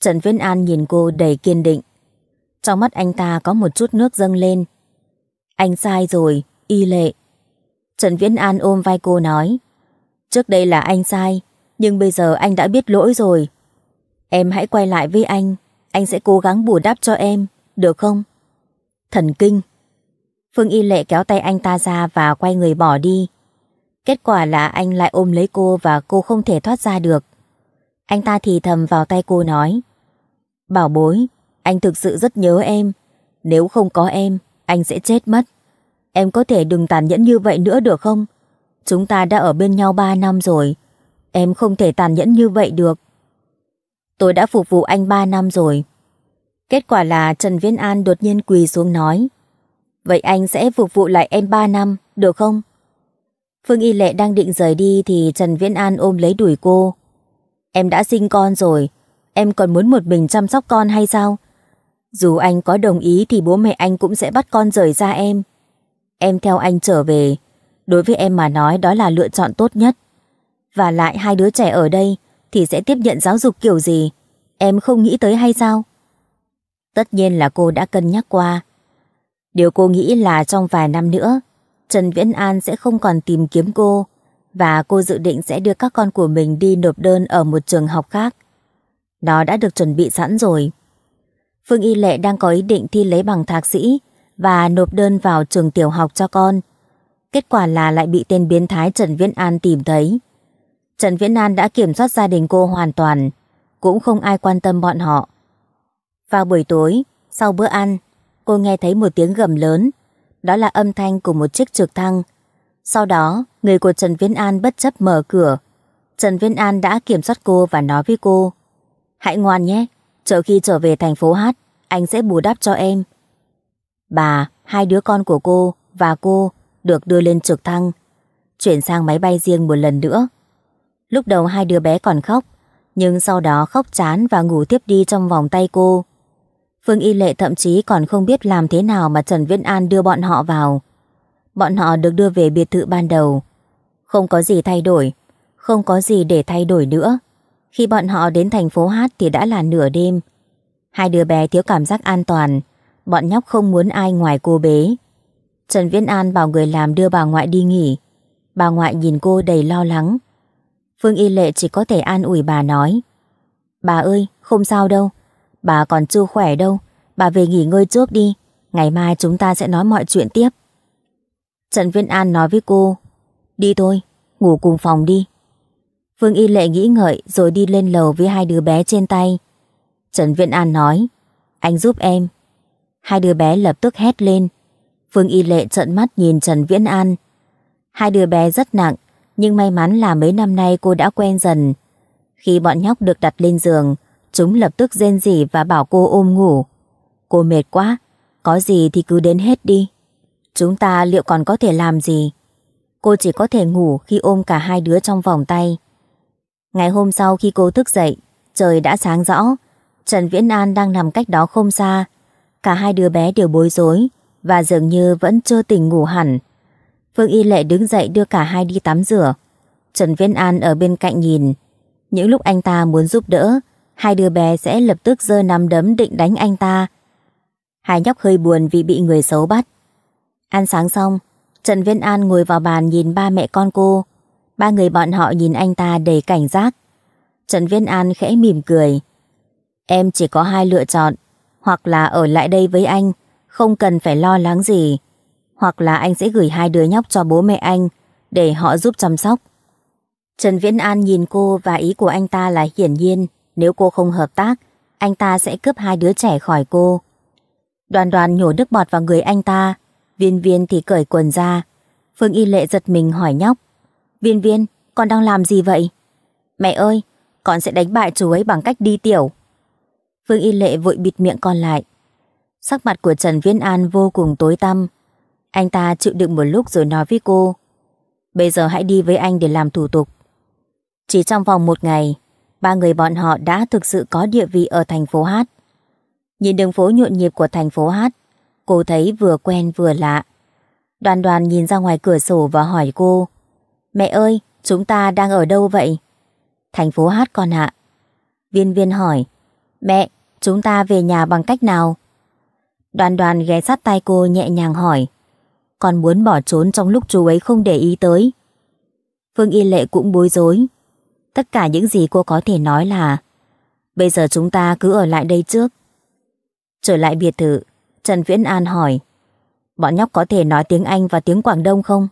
Trần Viễn An nhìn cô đầy kiên định. Trong mắt anh ta có một chút nước dâng lên. Anh sai rồi, y lệ. Trần Viễn An ôm vai cô nói. Trước đây là anh sai, nhưng bây giờ anh đã biết lỗi rồi. Em hãy quay lại với anh, anh sẽ cố gắng bù đắp cho em, được không? thần kinh. Phương Y Lệ kéo tay anh ta ra và quay người bỏ đi. Kết quả là anh lại ôm lấy cô và cô không thể thoát ra được. Anh ta thì thầm vào tay cô nói. Bảo bối, anh thực sự rất nhớ em. Nếu không có em, anh sẽ chết mất. Em có thể đừng tàn nhẫn như vậy nữa được không? Chúng ta đã ở bên nhau 3 năm rồi. Em không thể tàn nhẫn như vậy được. Tôi đã phục vụ anh 3 năm rồi. Kết quả là Trần Viên An đột nhiên quỳ xuống nói. Vậy anh sẽ phục vụ lại em 3 năm, được không? Phương Y Lệ đang định rời đi thì Trần Viễn An ôm lấy đuổi cô. Em đã sinh con rồi, em còn muốn một mình chăm sóc con hay sao? Dù anh có đồng ý thì bố mẹ anh cũng sẽ bắt con rời ra em. Em theo anh trở về, đối với em mà nói đó là lựa chọn tốt nhất. Và lại hai đứa trẻ ở đây thì sẽ tiếp nhận giáo dục kiểu gì? Em không nghĩ tới hay sao? Tất nhiên là cô đã cân nhắc qua. Điều cô nghĩ là trong vài năm nữa, Trần Viễn An sẽ không còn tìm kiếm cô và cô dự định sẽ đưa các con của mình đi nộp đơn ở một trường học khác. Nó đã được chuẩn bị sẵn rồi. Phương Y Lệ đang có ý định thi lấy bằng thạc sĩ và nộp đơn vào trường tiểu học cho con. Kết quả là lại bị tên biến thái Trần Viễn An tìm thấy. Trần Viễn An đã kiểm soát gia đình cô hoàn toàn, cũng không ai quan tâm bọn họ. Vào buổi tối, sau bữa ăn, cô nghe thấy một tiếng gầm lớn. Đó là âm thanh của một chiếc trực thăng. Sau đó, người của Trần Viễn An bất chấp mở cửa. Trần Viễn An đã kiểm soát cô và nói với cô. Hãy ngoan nhé, chờ khi trở về thành phố hát, anh sẽ bù đắp cho em. Bà, hai đứa con của cô và cô được đưa lên trực thăng, chuyển sang máy bay riêng một lần nữa. Lúc đầu hai đứa bé còn khóc, nhưng sau đó khóc chán và ngủ tiếp đi trong vòng tay cô. Phương Y Lệ thậm chí còn không biết làm thế nào mà Trần Viễn An đưa bọn họ vào. Bọn họ được đưa về biệt thự ban đầu. Không có gì thay đổi, không có gì để thay đổi nữa. Khi bọn họ đến thành phố Hát thì đã là nửa đêm. Hai đứa bé thiếu cảm giác an toàn, bọn nhóc không muốn ai ngoài cô bé. Trần Viễn An bảo người làm đưa bà ngoại đi nghỉ. Bà ngoại nhìn cô đầy lo lắng. Phương Y Lệ chỉ có thể an ủi bà nói. Bà ơi, không sao đâu, Bà còn chưa khỏe đâu Bà về nghỉ ngơi trước đi Ngày mai chúng ta sẽ nói mọi chuyện tiếp Trần Viên An nói với cô Đi thôi, ngủ cùng phòng đi Phương Y Lệ nghĩ ngợi Rồi đi lên lầu với hai đứa bé trên tay Trần Viên An nói Anh giúp em Hai đứa bé lập tức hét lên Phương Y Lệ trợn mắt nhìn Trần Viễn An Hai đứa bé rất nặng Nhưng may mắn là mấy năm nay cô đã quen dần Khi bọn nhóc được đặt lên giường Chúng lập tức rên rỉ và bảo cô ôm ngủ. Cô mệt quá, có gì thì cứ đến hết đi. Chúng ta liệu còn có thể làm gì? Cô chỉ có thể ngủ khi ôm cả hai đứa trong vòng tay. Ngày hôm sau khi cô thức dậy, trời đã sáng rõ. Trần Viễn An đang nằm cách đó không xa. Cả hai đứa bé đều bối rối và dường như vẫn chưa tỉnh ngủ hẳn. Phương Y Lệ đứng dậy đưa cả hai đi tắm rửa. Trần Viễn An ở bên cạnh nhìn. Những lúc anh ta muốn giúp đỡ hai đứa bé sẽ lập tức giơ nắm đấm định đánh anh ta. Hai nhóc hơi buồn vì bị người xấu bắt. Ăn sáng xong, Trần Viên An ngồi vào bàn nhìn ba mẹ con cô. Ba người bọn họ nhìn anh ta đầy cảnh giác. Trần Viên An khẽ mỉm cười. Em chỉ có hai lựa chọn, hoặc là ở lại đây với anh, không cần phải lo lắng gì, hoặc là anh sẽ gửi hai đứa nhóc cho bố mẹ anh để họ giúp chăm sóc. Trần Viễn An nhìn cô và ý của anh ta là hiển nhiên nếu cô không hợp tác, anh ta sẽ cướp hai đứa trẻ khỏi cô. Đoàn đoàn nhổ nước bọt vào người anh ta, viên viên thì cởi quần ra. Phương Y Lệ giật mình hỏi nhóc. Viên viên, con đang làm gì vậy? Mẹ ơi, con sẽ đánh bại chú ấy bằng cách đi tiểu. Phương Y Lệ vội bịt miệng con lại. Sắc mặt của Trần Viên An vô cùng tối tăm. Anh ta chịu đựng một lúc rồi nói với cô. Bây giờ hãy đi với anh để làm thủ tục. Chỉ trong vòng một ngày, ba người bọn họ đã thực sự có địa vị ở thành phố Hát. Nhìn đường phố nhộn nhịp của thành phố Hát, cô thấy vừa quen vừa lạ. Đoàn đoàn nhìn ra ngoài cửa sổ và hỏi cô, Mẹ ơi, chúng ta đang ở đâu vậy? Thành phố Hát con ạ. Viên viên hỏi, Mẹ, chúng ta về nhà bằng cách nào? Đoàn đoàn ghé sát tay cô nhẹ nhàng hỏi, Con muốn bỏ trốn trong lúc chú ấy không để ý tới. Phương Y Lệ cũng bối rối, Tất cả những gì cô có thể nói là Bây giờ chúng ta cứ ở lại đây trước. Trở lại biệt thự, Trần Viễn An hỏi Bọn nhóc có thể nói tiếng Anh và tiếng Quảng Đông không?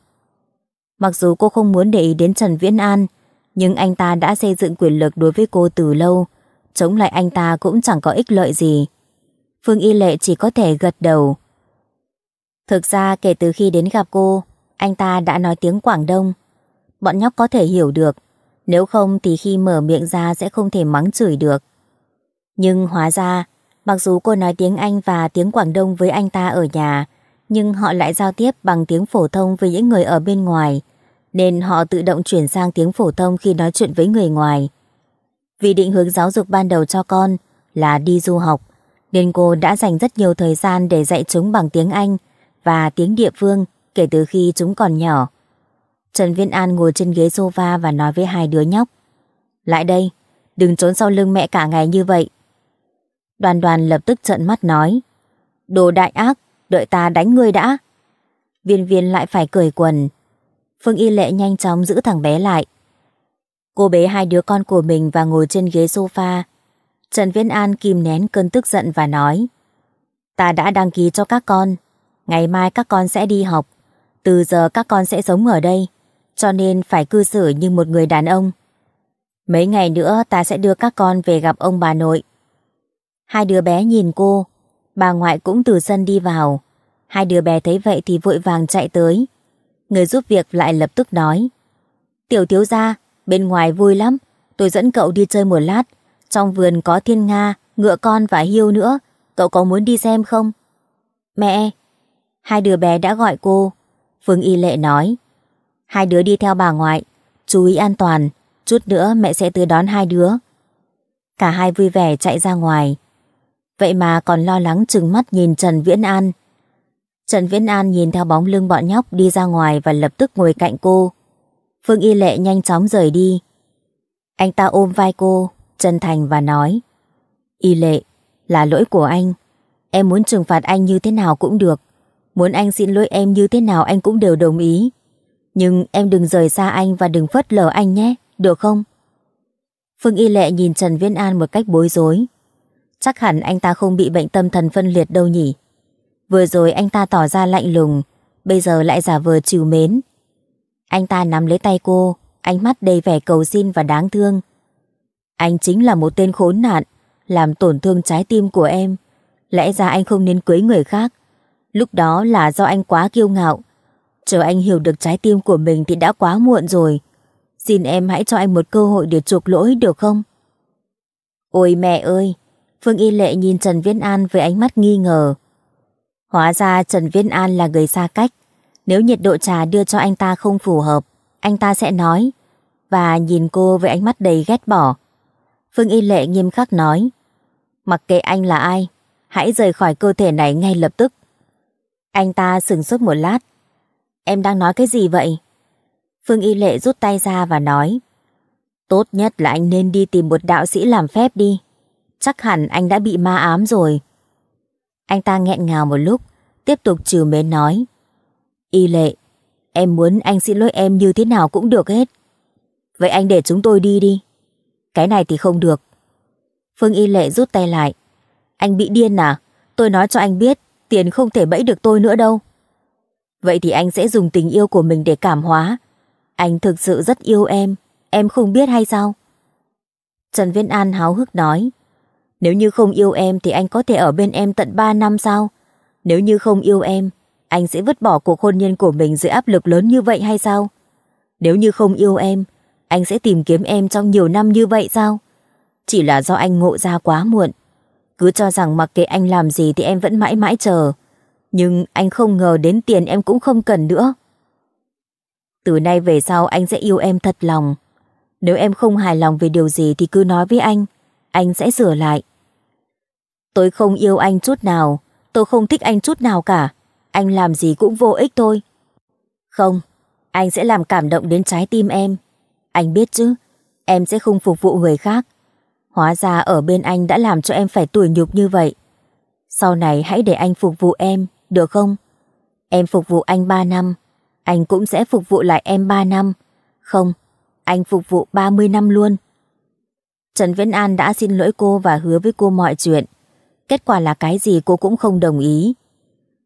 Mặc dù cô không muốn để ý đến Trần Viễn An Nhưng anh ta đã xây dựng quyền lực đối với cô từ lâu Chống lại anh ta cũng chẳng có ích lợi gì Phương Y Lệ chỉ có thể gật đầu Thực ra kể từ khi đến gặp cô Anh ta đã nói tiếng Quảng Đông Bọn nhóc có thể hiểu được nếu không thì khi mở miệng ra sẽ không thể mắng chửi được. Nhưng hóa ra, mặc dù cô nói tiếng Anh và tiếng Quảng Đông với anh ta ở nhà, nhưng họ lại giao tiếp bằng tiếng phổ thông với những người ở bên ngoài, nên họ tự động chuyển sang tiếng phổ thông khi nói chuyện với người ngoài. Vì định hướng giáo dục ban đầu cho con là đi du học, nên cô đã dành rất nhiều thời gian để dạy chúng bằng tiếng Anh và tiếng địa phương kể từ khi chúng còn nhỏ. Trần Viên An ngồi trên ghế sofa và nói với hai đứa nhóc. Lại đây, đừng trốn sau lưng mẹ cả ngày như vậy. Đoàn đoàn lập tức trợn mắt nói. Đồ đại ác, đợi ta đánh ngươi đã. Viên viên lại phải cười quần. Phương Y Lệ nhanh chóng giữ thằng bé lại. Cô bế hai đứa con của mình và ngồi trên ghế sofa. Trần Viên An kìm nén cơn tức giận và nói. Ta đã đăng ký cho các con. Ngày mai các con sẽ đi học. Từ giờ các con sẽ sống ở đây cho nên phải cư xử như một người đàn ông. Mấy ngày nữa ta sẽ đưa các con về gặp ông bà nội. Hai đứa bé nhìn cô, bà ngoại cũng từ sân đi vào. Hai đứa bé thấy vậy thì vội vàng chạy tới. Người giúp việc lại lập tức nói. Tiểu thiếu gia, bên ngoài vui lắm, tôi dẫn cậu đi chơi một lát. Trong vườn có thiên nga, ngựa con và hiêu nữa, cậu có muốn đi xem không? Mẹ! Hai đứa bé đã gọi cô. Phương Y Lệ nói. Hai đứa đi theo bà ngoại, chú ý an toàn, chút nữa mẹ sẽ tới đón hai đứa. Cả hai vui vẻ chạy ra ngoài. Vậy mà còn lo lắng chừng mắt nhìn Trần Viễn An. Trần Viễn An nhìn theo bóng lưng bọn nhóc đi ra ngoài và lập tức ngồi cạnh cô. Phương Y Lệ nhanh chóng rời đi. Anh ta ôm vai cô, chân thành và nói. Y Lệ, là lỗi của anh. Em muốn trừng phạt anh như thế nào cũng được. Muốn anh xin lỗi em như thế nào anh cũng đều đồng ý. Nhưng em đừng rời xa anh và đừng phớt lờ anh nhé, được không? Phương Y Lệ nhìn Trần Viễn An một cách bối rối. Chắc hẳn anh ta không bị bệnh tâm thần phân liệt đâu nhỉ. Vừa rồi anh ta tỏ ra lạnh lùng, bây giờ lại giả vờ chiều mến. Anh ta nắm lấy tay cô, ánh mắt đầy vẻ cầu xin và đáng thương. Anh chính là một tên khốn nạn, làm tổn thương trái tim của em. Lẽ ra anh không nên cưới người khác. Lúc đó là do anh quá kiêu ngạo, Chờ anh hiểu được trái tim của mình thì đã quá muộn rồi. Xin em hãy cho anh một cơ hội để chuộc lỗi được không? Ôi mẹ ơi! Phương Y Lệ nhìn Trần Viễn An với ánh mắt nghi ngờ. Hóa ra Trần Viễn An là người xa cách. Nếu nhiệt độ trà đưa cho anh ta không phù hợp, anh ta sẽ nói. Và nhìn cô với ánh mắt đầy ghét bỏ. Phương Y Lệ nghiêm khắc nói. Mặc kệ anh là ai, hãy rời khỏi cơ thể này ngay lập tức. Anh ta sừng sốt một lát Em đang nói cái gì vậy? Phương Y Lệ rút tay ra và nói Tốt nhất là anh nên đi tìm một đạo sĩ làm phép đi Chắc hẳn anh đã bị ma ám rồi Anh ta nghẹn ngào một lúc Tiếp tục trừ mến nói Y Lệ Em muốn anh xin lỗi em như thế nào cũng được hết Vậy anh để chúng tôi đi đi Cái này thì không được Phương Y Lệ rút tay lại Anh bị điên à Tôi nói cho anh biết Tiền không thể bẫy được tôi nữa đâu Vậy thì anh sẽ dùng tình yêu của mình để cảm hóa. Anh thực sự rất yêu em, em không biết hay sao? Trần Viễn An háo hức nói. Nếu như không yêu em thì anh có thể ở bên em tận 3 năm sao? Nếu như không yêu em, anh sẽ vứt bỏ cuộc hôn nhân của mình dưới áp lực lớn như vậy hay sao? Nếu như không yêu em, anh sẽ tìm kiếm em trong nhiều năm như vậy sao? Chỉ là do anh ngộ ra quá muộn. Cứ cho rằng mặc kệ anh làm gì thì em vẫn mãi mãi chờ. Nhưng anh không ngờ đến tiền em cũng không cần nữa. Từ nay về sau anh sẽ yêu em thật lòng. Nếu em không hài lòng về điều gì thì cứ nói với anh. Anh sẽ sửa lại. Tôi không yêu anh chút nào. Tôi không thích anh chút nào cả. Anh làm gì cũng vô ích thôi. Không, anh sẽ làm cảm động đến trái tim em. Anh biết chứ, em sẽ không phục vụ người khác. Hóa ra ở bên anh đã làm cho em phải tủi nhục như vậy. Sau này hãy để anh phục vụ em được không? Em phục vụ anh 3 năm, anh cũng sẽ phục vụ lại em 3 năm. Không, anh phục vụ 30 năm luôn. Trần Viễn An đã xin lỗi cô và hứa với cô mọi chuyện. Kết quả là cái gì cô cũng không đồng ý.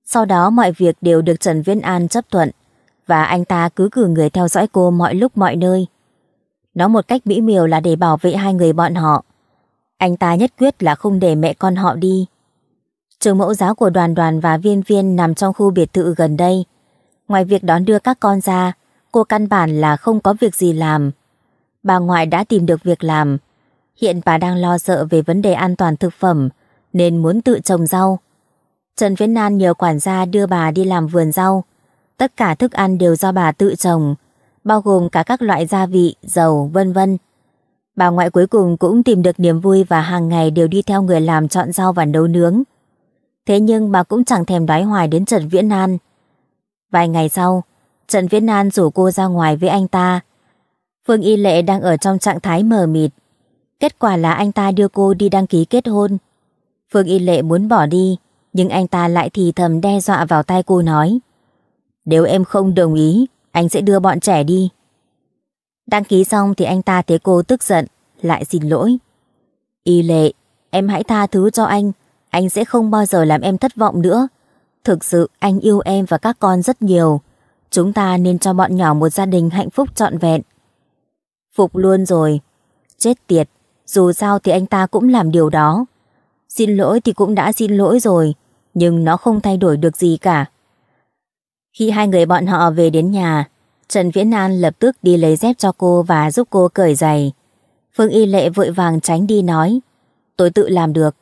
Sau đó mọi việc đều được Trần Viễn An chấp thuận và anh ta cứ cử người theo dõi cô mọi lúc mọi nơi. Nói một cách mỹ miều là để bảo vệ hai người bọn họ. Anh ta nhất quyết là không để mẹ con họ đi. Trường mẫu giáo của đoàn đoàn và viên viên nằm trong khu biệt thự gần đây. Ngoài việc đón đưa các con ra, cô căn bản là không có việc gì làm. Bà ngoại đã tìm được việc làm. Hiện bà đang lo sợ về vấn đề an toàn thực phẩm, nên muốn tự trồng rau. Trần Viễn Nan nhờ quản gia đưa bà đi làm vườn rau. Tất cả thức ăn đều do bà tự trồng, bao gồm cả các loại gia vị, dầu, vân vân. Bà ngoại cuối cùng cũng tìm được niềm vui và hàng ngày đều đi theo người làm chọn rau và nấu nướng thế nhưng bà cũng chẳng thèm đoái hoài đến Trần Viễn An. Vài ngày sau, Trần Viễn An rủ cô ra ngoài với anh ta. Phương Y Lệ đang ở trong trạng thái mờ mịt. Kết quả là anh ta đưa cô đi đăng ký kết hôn. Phương Y Lệ muốn bỏ đi, nhưng anh ta lại thì thầm đe dọa vào tai cô nói. Nếu em không đồng ý, anh sẽ đưa bọn trẻ đi. Đăng ký xong thì anh ta thấy cô tức giận, lại xin lỗi. Y Lệ, em hãy tha thứ cho anh, anh sẽ không bao giờ làm em thất vọng nữa. Thực sự anh yêu em và các con rất nhiều. Chúng ta nên cho bọn nhỏ một gia đình hạnh phúc trọn vẹn. Phục luôn rồi. Chết tiệt, dù sao thì anh ta cũng làm điều đó. Xin lỗi thì cũng đã xin lỗi rồi, nhưng nó không thay đổi được gì cả. Khi hai người bọn họ về đến nhà, Trần Viễn An lập tức đi lấy dép cho cô và giúp cô cởi giày. Phương Y Lệ vội vàng tránh đi nói, tôi tự làm được,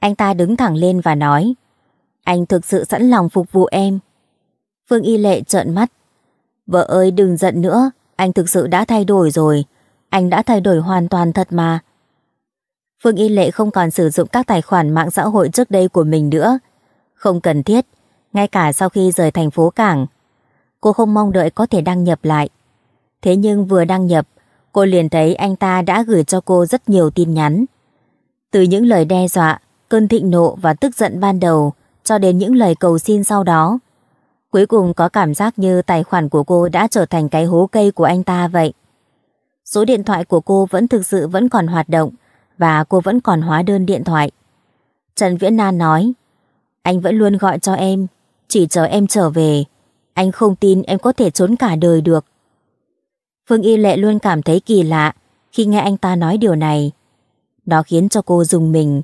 anh ta đứng thẳng lên và nói Anh thực sự sẵn lòng phục vụ em Phương Y Lệ trợn mắt Vợ ơi đừng giận nữa Anh thực sự đã thay đổi rồi Anh đã thay đổi hoàn toàn thật mà Phương Y Lệ không còn sử dụng các tài khoản mạng xã hội trước đây của mình nữa Không cần thiết Ngay cả sau khi rời thành phố Cảng Cô không mong đợi có thể đăng nhập lại Thế nhưng vừa đăng nhập Cô liền thấy anh ta đã gửi cho cô rất nhiều tin nhắn Từ những lời đe dọa cơn thịnh nộ và tức giận ban đầu cho đến những lời cầu xin sau đó. Cuối cùng có cảm giác như tài khoản của cô đã trở thành cái hố cây của anh ta vậy. Số điện thoại của cô vẫn thực sự vẫn còn hoạt động và cô vẫn còn hóa đơn điện thoại. Trần Viễn Nan nói, anh vẫn luôn gọi cho em, chỉ chờ em trở về. Anh không tin em có thể trốn cả đời được. Phương Y Lệ luôn cảm thấy kỳ lạ khi nghe anh ta nói điều này. Nó khiến cho cô dùng mình.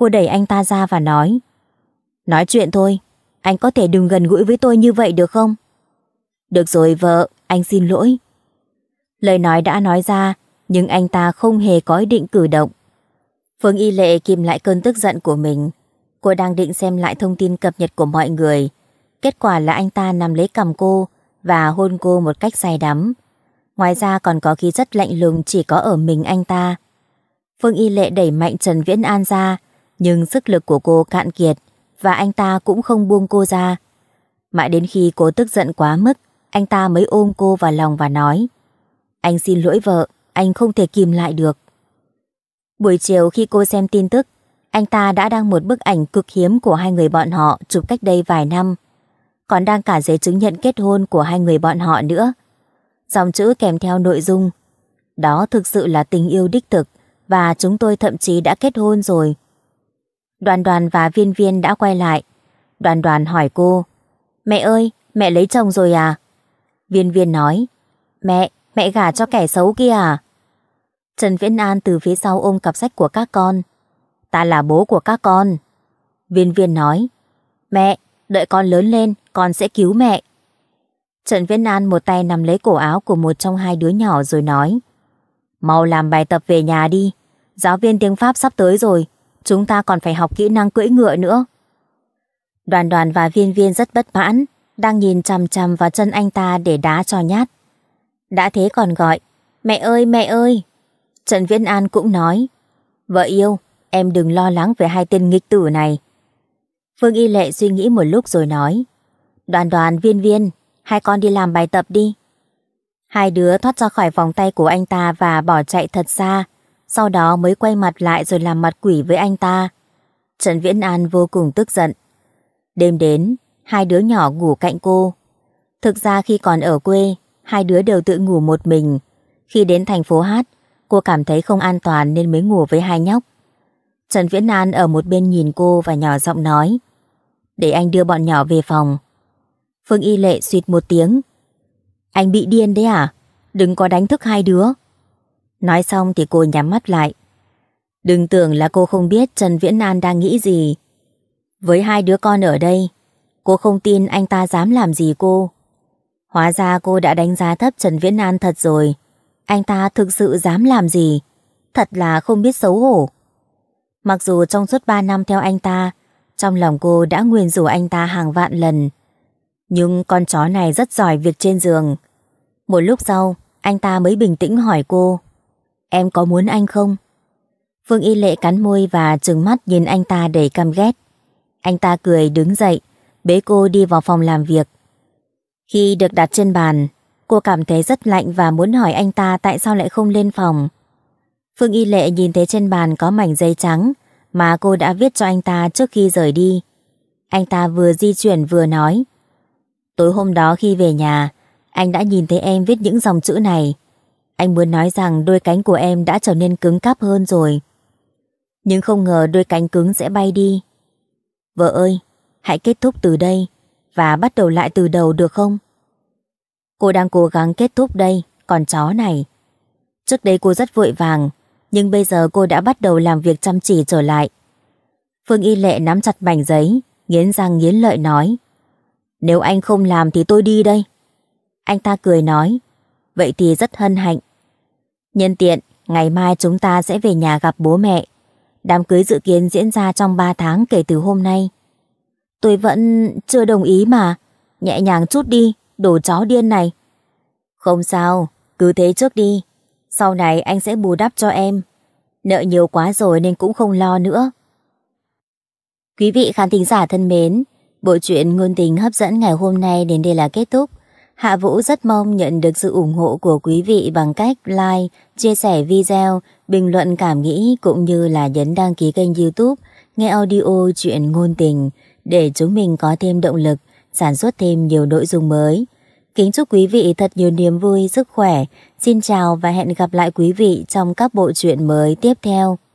Cô đẩy anh ta ra và nói Nói chuyện thôi Anh có thể đừng gần gũi với tôi như vậy được không Được rồi vợ Anh xin lỗi Lời nói đã nói ra Nhưng anh ta không hề có ý định cử động Phương Y Lệ kìm lại cơn tức giận của mình Cô đang định xem lại thông tin cập nhật của mọi người Kết quả là anh ta nằm lấy cầm cô Và hôn cô một cách say đắm Ngoài ra còn có khí rất lạnh lùng chỉ có ở mình anh ta Phương Y Lệ đẩy mạnh Trần Viễn An ra nhưng sức lực của cô cạn kiệt và anh ta cũng không buông cô ra. Mãi đến khi cô tức giận quá mức, anh ta mới ôm cô vào lòng và nói Anh xin lỗi vợ, anh không thể kìm lại được. Buổi chiều khi cô xem tin tức, anh ta đã đăng một bức ảnh cực hiếm của hai người bọn họ chụp cách đây vài năm. Còn đăng cả giấy chứng nhận kết hôn của hai người bọn họ nữa. Dòng chữ kèm theo nội dung. Đó thực sự là tình yêu đích thực và chúng tôi thậm chí đã kết hôn rồi Đoàn đoàn và viên viên đã quay lại. Đoàn đoàn hỏi cô, Mẹ ơi, mẹ lấy chồng rồi à? Viên viên nói, Mẹ, mẹ gả cho kẻ xấu kia à? Trần Viễn An từ phía sau ôm cặp sách của các con. Ta là bố của các con. Viên viên nói, Mẹ, đợi con lớn lên, con sẽ cứu mẹ. Trần Viễn An một tay nằm lấy cổ áo của một trong hai đứa nhỏ rồi nói, Mau làm bài tập về nhà đi, giáo viên tiếng Pháp sắp tới rồi, chúng ta còn phải học kỹ năng cưỡi ngựa nữa. Đoàn đoàn và viên viên rất bất mãn, đang nhìn chằm chằm vào chân anh ta để đá cho nhát. Đã thế còn gọi, mẹ ơi mẹ ơi. Trần Viễn An cũng nói, vợ yêu, em đừng lo lắng về hai tên nghịch tử này. Phương Y Lệ suy nghĩ một lúc rồi nói, đoàn đoàn viên viên, hai con đi làm bài tập đi. Hai đứa thoát ra khỏi vòng tay của anh ta và bỏ chạy thật xa, sau đó mới quay mặt lại rồi làm mặt quỷ với anh ta. Trần Viễn An vô cùng tức giận. Đêm đến, hai đứa nhỏ ngủ cạnh cô. Thực ra khi còn ở quê, hai đứa đều tự ngủ một mình. Khi đến thành phố hát, cô cảm thấy không an toàn nên mới ngủ với hai nhóc. Trần Viễn An ở một bên nhìn cô và nhỏ giọng nói. Để anh đưa bọn nhỏ về phòng. Phương Y Lệ suyệt một tiếng. Anh bị điên đấy à? Đừng có đánh thức hai đứa. Nói xong thì cô nhắm mắt lại. Đừng tưởng là cô không biết Trần Viễn An đang nghĩ gì. Với hai đứa con ở đây, cô không tin anh ta dám làm gì cô. Hóa ra cô đã đánh giá thấp Trần Viễn An thật rồi. Anh ta thực sự dám làm gì? Thật là không biết xấu hổ. Mặc dù trong suốt ba năm theo anh ta, trong lòng cô đã nguyền rủa anh ta hàng vạn lần. Nhưng con chó này rất giỏi việc trên giường. Một lúc sau, anh ta mới bình tĩnh hỏi cô. Em có muốn anh không? Phương Y Lệ cắn môi và trừng mắt nhìn anh ta đầy căm ghét. Anh ta cười đứng dậy, bế cô đi vào phòng làm việc. Khi được đặt trên bàn, cô cảm thấy rất lạnh và muốn hỏi anh ta tại sao lại không lên phòng. Phương Y Lệ nhìn thấy trên bàn có mảnh giấy trắng mà cô đã viết cho anh ta trước khi rời đi. Anh ta vừa di chuyển vừa nói. Tối hôm đó khi về nhà, anh đã nhìn thấy em viết những dòng chữ này. Anh muốn nói rằng đôi cánh của em đã trở nên cứng cáp hơn rồi. Nhưng không ngờ đôi cánh cứng sẽ bay đi. Vợ ơi, hãy kết thúc từ đây và bắt đầu lại từ đầu được không? Cô đang cố gắng kết thúc đây, còn chó này. Trước đây cô rất vội vàng, nhưng bây giờ cô đã bắt đầu làm việc chăm chỉ trở lại. Phương Y Lệ nắm chặt mảnh giấy, nghiến răng nghiến lợi nói. Nếu anh không làm thì tôi đi đây. Anh ta cười nói, vậy thì rất hân hạnh, Nhân tiện, ngày mai chúng ta sẽ về nhà gặp bố mẹ. Đám cưới dự kiến diễn ra trong 3 tháng kể từ hôm nay. Tôi vẫn chưa đồng ý mà. Nhẹ nhàng chút đi, đồ chó điên này. Không sao, cứ thế trước đi. Sau này anh sẽ bù đắp cho em. Nợ nhiều quá rồi nên cũng không lo nữa. Quý vị khán thính giả thân mến, bộ truyện ngôn tình hấp dẫn ngày hôm nay đến đây là kết thúc. Hạ Vũ rất mong nhận được sự ủng hộ của quý vị bằng cách like, chia sẻ video, bình luận cảm nghĩ cũng như là nhấn đăng ký kênh youtube nghe audio chuyện ngôn tình để chúng mình có thêm động lực sản xuất thêm nhiều nội dung mới. Kính chúc quý vị thật nhiều niềm vui, sức khỏe. Xin chào và hẹn gặp lại quý vị trong các bộ truyện mới tiếp theo.